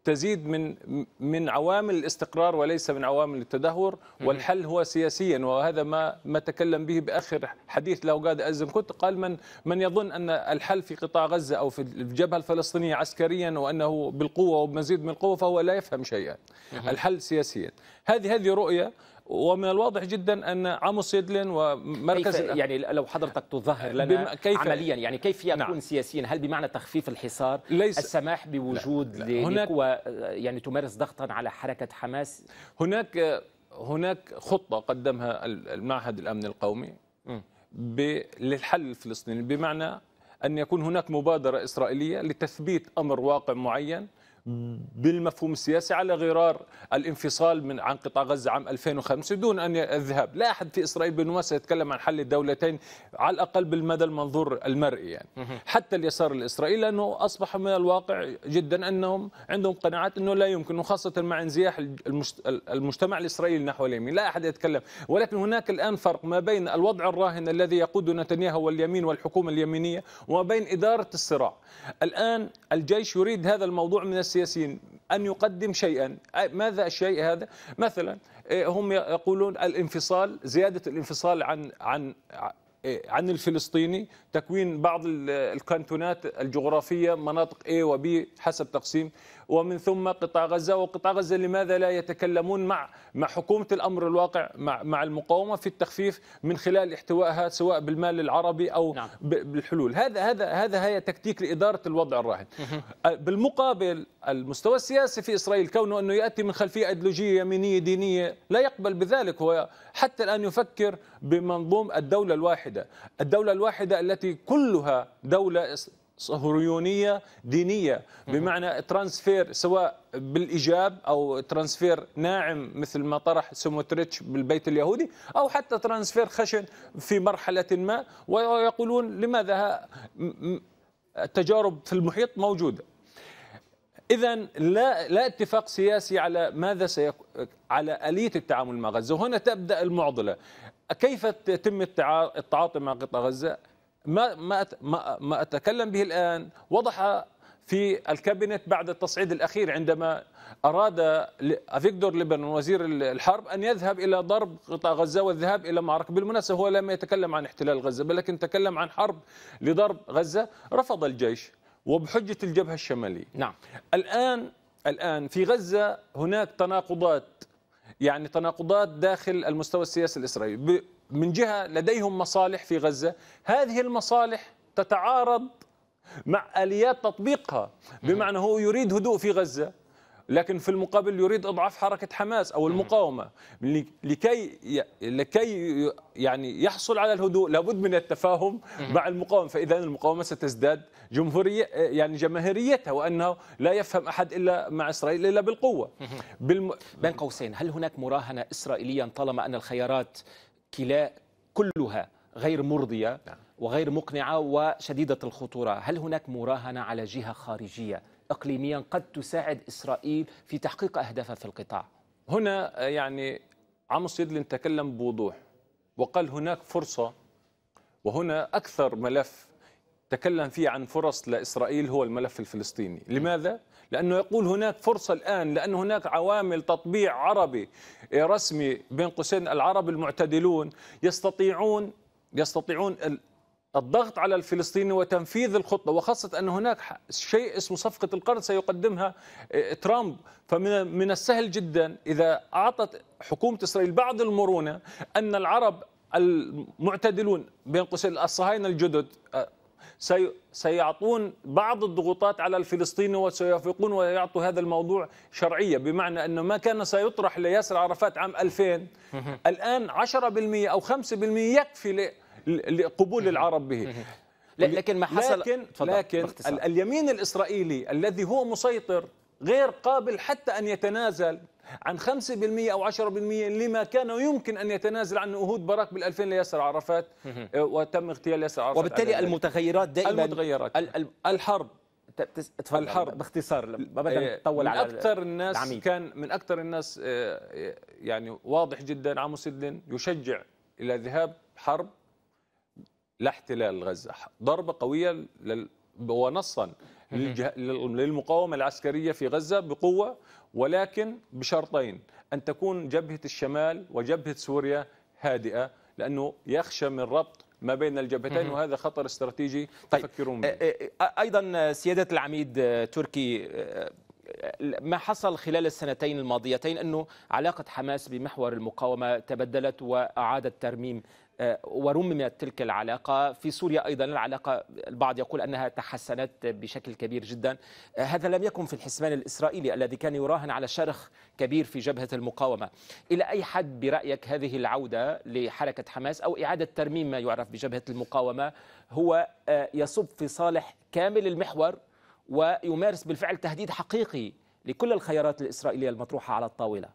تزيد من من عوامل الاستقرار وليس من عوامل التدهور والحل هو سياسيا وهذا ما ما تكلم به باخر حديث له قاد ازم كنت قال من من يظن ان الحل في قطاع غزه او في الجبهه الفلسطينيه عسكريا وانه بالقوه وبمزيد من القوه فهو لا يفهم شيئا الحل سياسيا هذه هذه رؤيه ومن الواضح جدا ان عمو يدلن ومركز يعني لو حضرتك تظهر لنا كيف عمليا يعني كيف يكون نعم. سياسيا هل بمعنى تخفيف الحصار ليس السماح بوجود لا. لا. هناك لقوى يعني تمارس ضغطا على حركه حماس هناك هناك خطه قدمها المعهد الامن القومي للحل الفلسطيني بمعنى ان يكون هناك مبادره اسرائيليه لتثبيت امر واقع معين بالمفهوم السياسي على غرار الانفصال من عن قطاع غزة عام 2005 دون أن يذهب لا أحد في إسرائيل بالمناسبة يتكلم عن حل الدولتين على الأقل بالمدى المنظور المرئي يعني حتى اليسار الإسرائيلي لأنه أصبح من الواقع جدا أنهم عندهم قناعات أنه لا يمكن وخاصة مع انزياح المجتمع الإسرائيلي نحو اليمين لا أحد يتكلم ولكن هناك الآن فرق ما بين الوضع الراهن الذي يقود نتنياهو واليمين والحكومة اليمينية وما بين إدارة الصراع الآن الجيش يريد هذا الموضوع من الس السياسيين أن يقدم شيئا ماذا الشيء هذا مثلا إيه، هم يقولون الانفصال زيادة الانفصال عن عن إيه، عن الفلسطيني تكوين بعض الكانتونات الجغرافية مناطق A و B حسب تقسيم ومن ثم قطاع غزة وقطاع غزة لماذا لا يتكلمون مع مع حكومة الأمر الواقع مع مع المقاومة في التخفيف من خلال احتوائها سواء بالمال العربي أو نعم. بالحلول هذا هذا هذا هي تكتيك لإدارة الوضع الراهن أه، بالمقابل المستوى السياسي في إسرائيل كونه أنه يأتي من خلفية أيديولوجية يمينية دينية لا يقبل بذلك هو حتى الآن يفكر بمنظوم الدولة الواحدة الدولة الواحدة التي التي كلها دولة صهريونية دينية بمعنى ترانسفير سواء بالإيجاب أو ترانسفير ناعم مثل ما طرح سموتريتش بالبيت اليهودي أو حتى ترانسفير خشن في مرحلة ما ويقولون لماذا التجارب في المحيط موجودة إذا لا لا اتفاق سياسي على ماذا سيك... على آلية التعامل مع غزة وهنا تبدأ المعضلة كيف يتم التعاطي مع قطاع غزة ما ما ما اتكلم به الان وضح في الكابينت بعد التصعيد الاخير عندما اراد فيكتور ليبرن وزير الحرب ان يذهب الى ضرب قطاع غزه والذهاب الى معركه بالمناسبه هو لم يتكلم عن احتلال غزه ولكن تكلم عن حرب لضرب غزه رفض الجيش وبحجه الجبهه الشماليه نعم الان الان في غزه هناك تناقضات يعني تناقضات داخل المستوى السياسي الاسرائيلي من جهة لديهم مصالح في غزة هذه المصالح تتعارض مع آليات تطبيقها بمعنى هو يريد هدوء في غزة لكن في المقابل يريد اضعاف حركه حماس او المقاومه لكي لكي يعني يحصل على الهدوء لابد من التفاهم مع المقاومه فاذا المقاومه ستزداد جمهوريه يعني جماهيريتها وانه لا يفهم احد الا مع اسرائيل الا بالقوه بالم... بين قوسين هل هناك مراهنه اسرائيليا طالما ان الخيارات كلا كلها غير مرضية نعم. وغير مقنعة وشديدة الخطورة هل هناك مراهنة على جهة خارجية إقليميا قد تساعد إسرائيل في تحقيق أهدافها في القطاع هنا يعني عم يدلن تكلم بوضوح وقال هناك فرصة وهنا أكثر ملف تكلم فيه عن فرص لإسرائيل هو الملف الفلسطيني لماذا؟ لأنه يقول هناك فرصة الآن لأن هناك عوامل تطبيع عربي إيه، رسمي بين قوسين العرب المعتدلون يستطيعون يستطيعون الضغط على الفلسطيني وتنفيذ الخطة وخاصة أن هناك شيء اسمه صفقة القرن سيقدمها إيه، ترامب فمن من السهل جدا إذا أعطت حكومة إسرائيل بعض المرونة أن العرب المعتدلون بين قوسين الصهاينة الجدد آه، سيعطون بعض الضغوطات على الفلسطيني وسيوافقون ويعطوا هذا الموضوع شرعية بمعنى أنه ما كان سيطرح لياسر عرفات عام 2000 الآن 10% أو 5% يكفي لقبول العرب به لكن ما حصل لكن, لكن اليمين الإسرائيلي الذي هو مسيطر غير قابل حتى أن يتنازل عن 5% أو 10% لما كان يمكن أن يتنازل عنه أهود باراك بال2000 لياسر عرفات آه، وتم اغتيال ياسر عرفات وبالتالي المتغيرات دائما المتغيرات الحرب تفضل الحرب باختصار ما بدنا آه، نطول على اكثر الناس العميل. كان من اكثر الناس آه، يعني واضح جدا عمو سدن يشجع الى ذهاب حرب لاحتلال غزه ضربه قويه لل... ونصا للمقاومه العسكريه في غزه بقوه ولكن بشرطين أن تكون جبهة الشمال وجبهة سوريا هادئة لأنه يخشى من ربط ما بين الجبهتين وهذا خطر استراتيجي طيب. تفكرون به آه، آه، آه، أيضا سيادة العميد تركي ما حصل خلال السنتين الماضيتين أنه علاقة حماس بمحور المقاومة تبدلت وأعادت ترميم آه، ورممت تلك العلاقة في سوريا أيضا العلاقة البعض يقول أنها تحسنت بشكل كبير جدا آه، هذا لم يكن في الحسبان الإسرائيلي الذي كان يراهن على شرخ كبير في جبهة المقاومة إلى أي حد برأيك هذه العودة لحركة حماس أو إعادة ترميم ما يعرف بجبهة المقاومة هو آه، يصب في صالح كامل المحور ويمارس بالفعل تهديد حقيقي لكل الخيارات الإسرائيلية المطروحة على الطاولة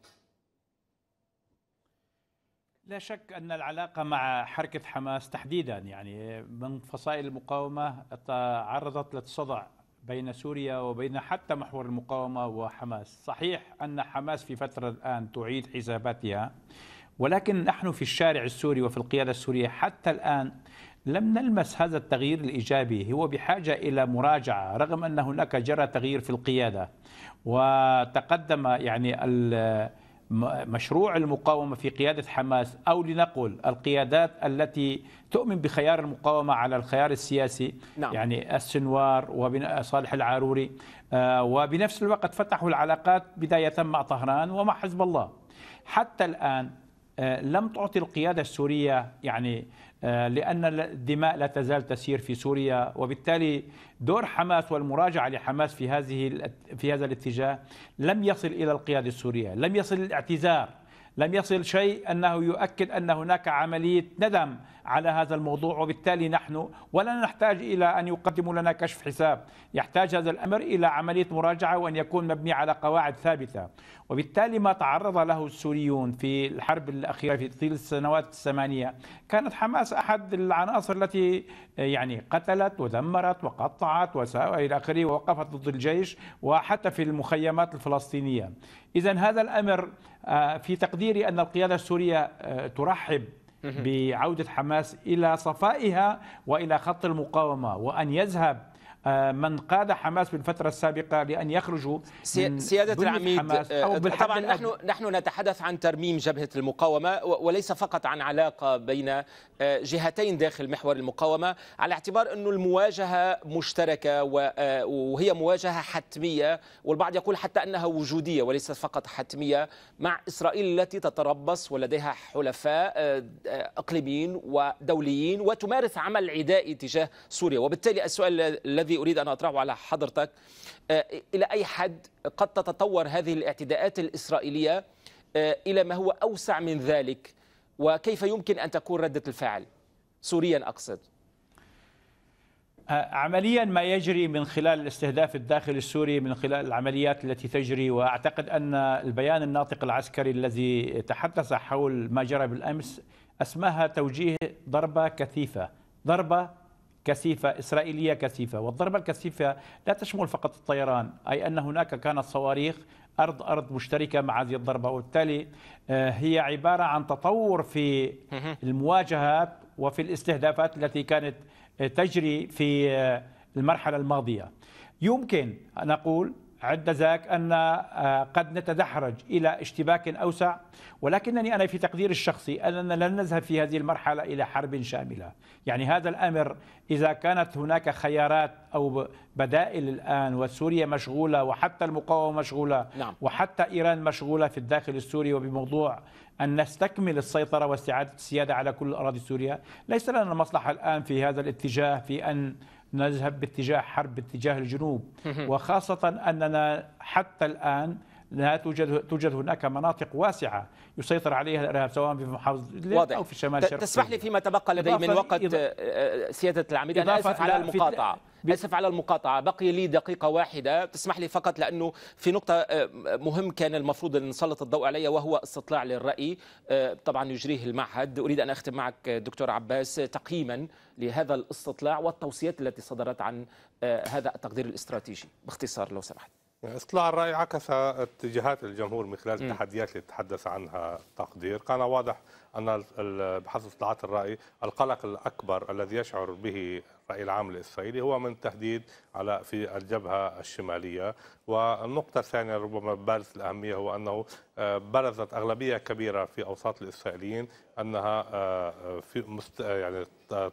لا شك أن العلاقة مع حركة حماس تحديدا يعني من فصائل المقاومة تعرضت للصدع بين سوريا وبين حتى محور المقاومة وحماس صحيح أن حماس في فترة الآن تعيد حساباتها ولكن نحن في الشارع السوري وفي القيادة السورية حتى الآن لم نلمس هذا التغيير الإيجابي هو بحاجة إلى مراجعة رغم أن هناك جرى تغيير في القيادة وتقدم يعني مشروع المقاومة في قيادة حماس أو لنقل القيادات التي تؤمن بخيار المقاومة على الخيار السياسي نعم. يعني السنوار وصالح العاروري آه، وبنفس الوقت فتحوا العلاقات بداية مع طهران ومع حزب الله حتى الآن آه، لم تعطي القيادة السورية يعني آه، لأن الدماء لا تزال تسير في سوريا وبالتالي دور حماس والمراجعة لحماس في هذه في هذا الاتجاه لم يصل إلى القيادة السورية لم يصل الاعتذار لم يصل شيء أنه يؤكد أن هناك عملية ندم على هذا الموضوع وبالتالي نحن ولا نحتاج إلى أن يقدموا لنا كشف حساب يحتاج هذا الأمر إلى عملية مراجعة وأن يكون مبني على قواعد ثابتة وبالتالي ما تعرض له السوريون في الحرب الأخيرة في طيل السنوات الثمانية كانت حماس أحد العناصر التي يعني قتلت ودمرت وقطعت والى آخره ووقفت ضد الجيش وحتى في المخيمات الفلسطينية إذا هذا الأمر آه، في تقديري أن القيادة السورية آه، ترحب بعودة حماس إلى صفائها وإلى خط المقاومة وأن يذهب آه، من قاد حماس في الفترة السابقة لأن يخرجوا من سيادة العميد حماس آه، أو طبعا نحن, نحن نتحدث عن ترميم جبهة المقاومة وليس فقط عن علاقة بين آه، جهتين داخل محور المقاومة على اعتبار أن المواجهة مشتركة وهي مواجهة حتمية والبعض يقول حتى أنها وجودية وليست فقط حتمية مع إسرائيل التي تتربص ولديها حلفاء إقليميين ودوليين وتمارس عمل عدائي تجاه سوريا وبالتالي السؤال الذي اريد ان اطرحه على حضرتك آه، الى اي حد قد تتطور هذه الاعتداءات الاسرائيليه آه، الى ما هو اوسع من ذلك وكيف يمكن ان تكون رده الفعل سوريا اقصد آه، عمليا ما يجري من خلال الاستهداف الداخلي السوري من خلال العمليات التي تجري واعتقد ان البيان الناطق العسكري الذي تحدث حول ما جرى بالامس اسماها توجيه ضربه كثيفه ضربه كثيفة إسرائيلية كثيفة والضربة الكثيفة لا تشمل فقط الطيران أي أن هناك كانت صواريخ أرض أرض مشتركة مع هذه الضربة وبالتالي آه، هي عبارة عن تطور في المواجهات وفي الاستهدافات التي كانت آه، تجري في آه، المرحلة الماضية يمكن أن أقول عد ذاك أن آه، قد نتدحرج إلى اشتباك أوسع ولكنني أنا في تقديري الشخصي أننا لن نذهب في هذه المرحلة إلى حرب شاملة يعني هذا الأمر إذا كانت هناك خيارات أو بدائل الآن وسوريا مشغولة وحتى المقاومة مشغولة نعم. وحتى إيران مشغولة في الداخل السوري وبموضوع أن نستكمل السيطرة واستعادة السيادة على كل أراضي سوريا ليس لنا مصلحة الآن في هذا الاتجاه في أن نذهب باتجاه حرب باتجاه الجنوب وخاصة أننا حتى الآن لا توجد توجد هناك مناطق واسعه يسيطر عليها الارهاب سواء في محافظه واضح. او في الشمال الشرقي تسمح لي فيما تبقى لدي من وقت آه، آه، سياده العميد انا اسف على المقاطعه اسف على المقاطعه بقي لي دقيقه واحده تسمح لي فقط لانه في نقطه آه، مهم كان المفروض ان نسلط الضوء عليها وهو استطلاع للراي آه، طبعا يجريه المعهد اريد ان اختم معك آه، دكتور عباس تقييما لهذا الاستطلاع والتوصيات التي صدرت عن هذا التقدير الاستراتيجي باختصار لو سمحت استطلاع الرأي عكس اتجاهات الجمهور من خلال التحديات اللي تحدث عنها التقدير كان واضح أن بحسب استطلاعات الرأي القلق الأكبر الذي يشعر به الرأي العام الإسرائيلي هو من تهديد على في الجبهة الشمالية والنقطة الثانية ربما بارز الأهمية هو أنه آه، برزت أغلبية كبيرة في أوساط الإسرائيليين أنها آه، في مست... آه، يعني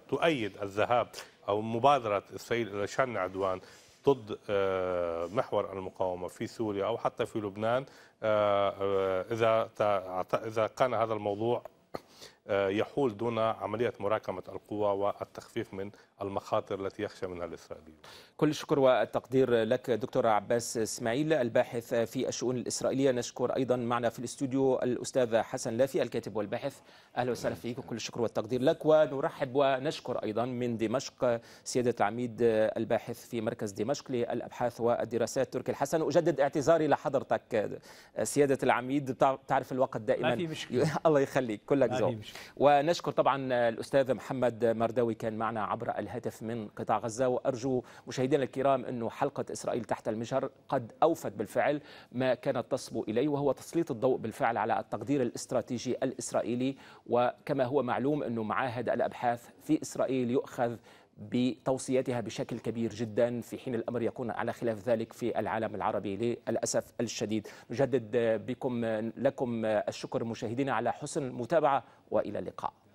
تؤيد الذهاب أو مبادرة إسرائيل إلى شن عدوان ضد محور المقاومة في سوريا أو حتى في لبنان إذا إذا كان هذا الموضوع يحول دون عملية مراكمة القوى والتخفيف من المخاطر التي يخشى منها الإسرائيليون كل الشكر والتقدير لك دكتور عباس اسماعيل الباحث في الشؤون الإسرائيلية نشكر أيضا معنا في الاستوديو الأستاذ حسن لافي الكاتب والباحث أهلا وسهلا فيك وكل الشكر والتقدير لك ونرحب ونشكر أيضا من دمشق سيادة العميد الباحث في مركز دمشق للأبحاث والدراسات تركي الحسن أجدد اعتذاري لحضرتك سيادة العميد تعرف الوقت دائما ما في مشكلة. الله يخليك كلك ذوق ونشكر طبعا الأستاذ محمد مرداوي كان معنا عبر الهدف من قطاع غزة وأرجو مشاهدينا الكرام أن حلقة إسرائيل تحت المجهر قد أوفت بالفعل ما كانت تصبو إليه وهو تسليط الضوء بالفعل على التقدير الاستراتيجي الإسرائيلي وكما هو معلوم أنه معاهد الأبحاث في إسرائيل يؤخذ بتوصياتها بشكل كبير جدا في حين الامر يكون على خلاف ذلك في العالم العربي للاسف الشديد نجدد بكم لكم الشكر مشاهدينا على حسن المتابعه والى اللقاء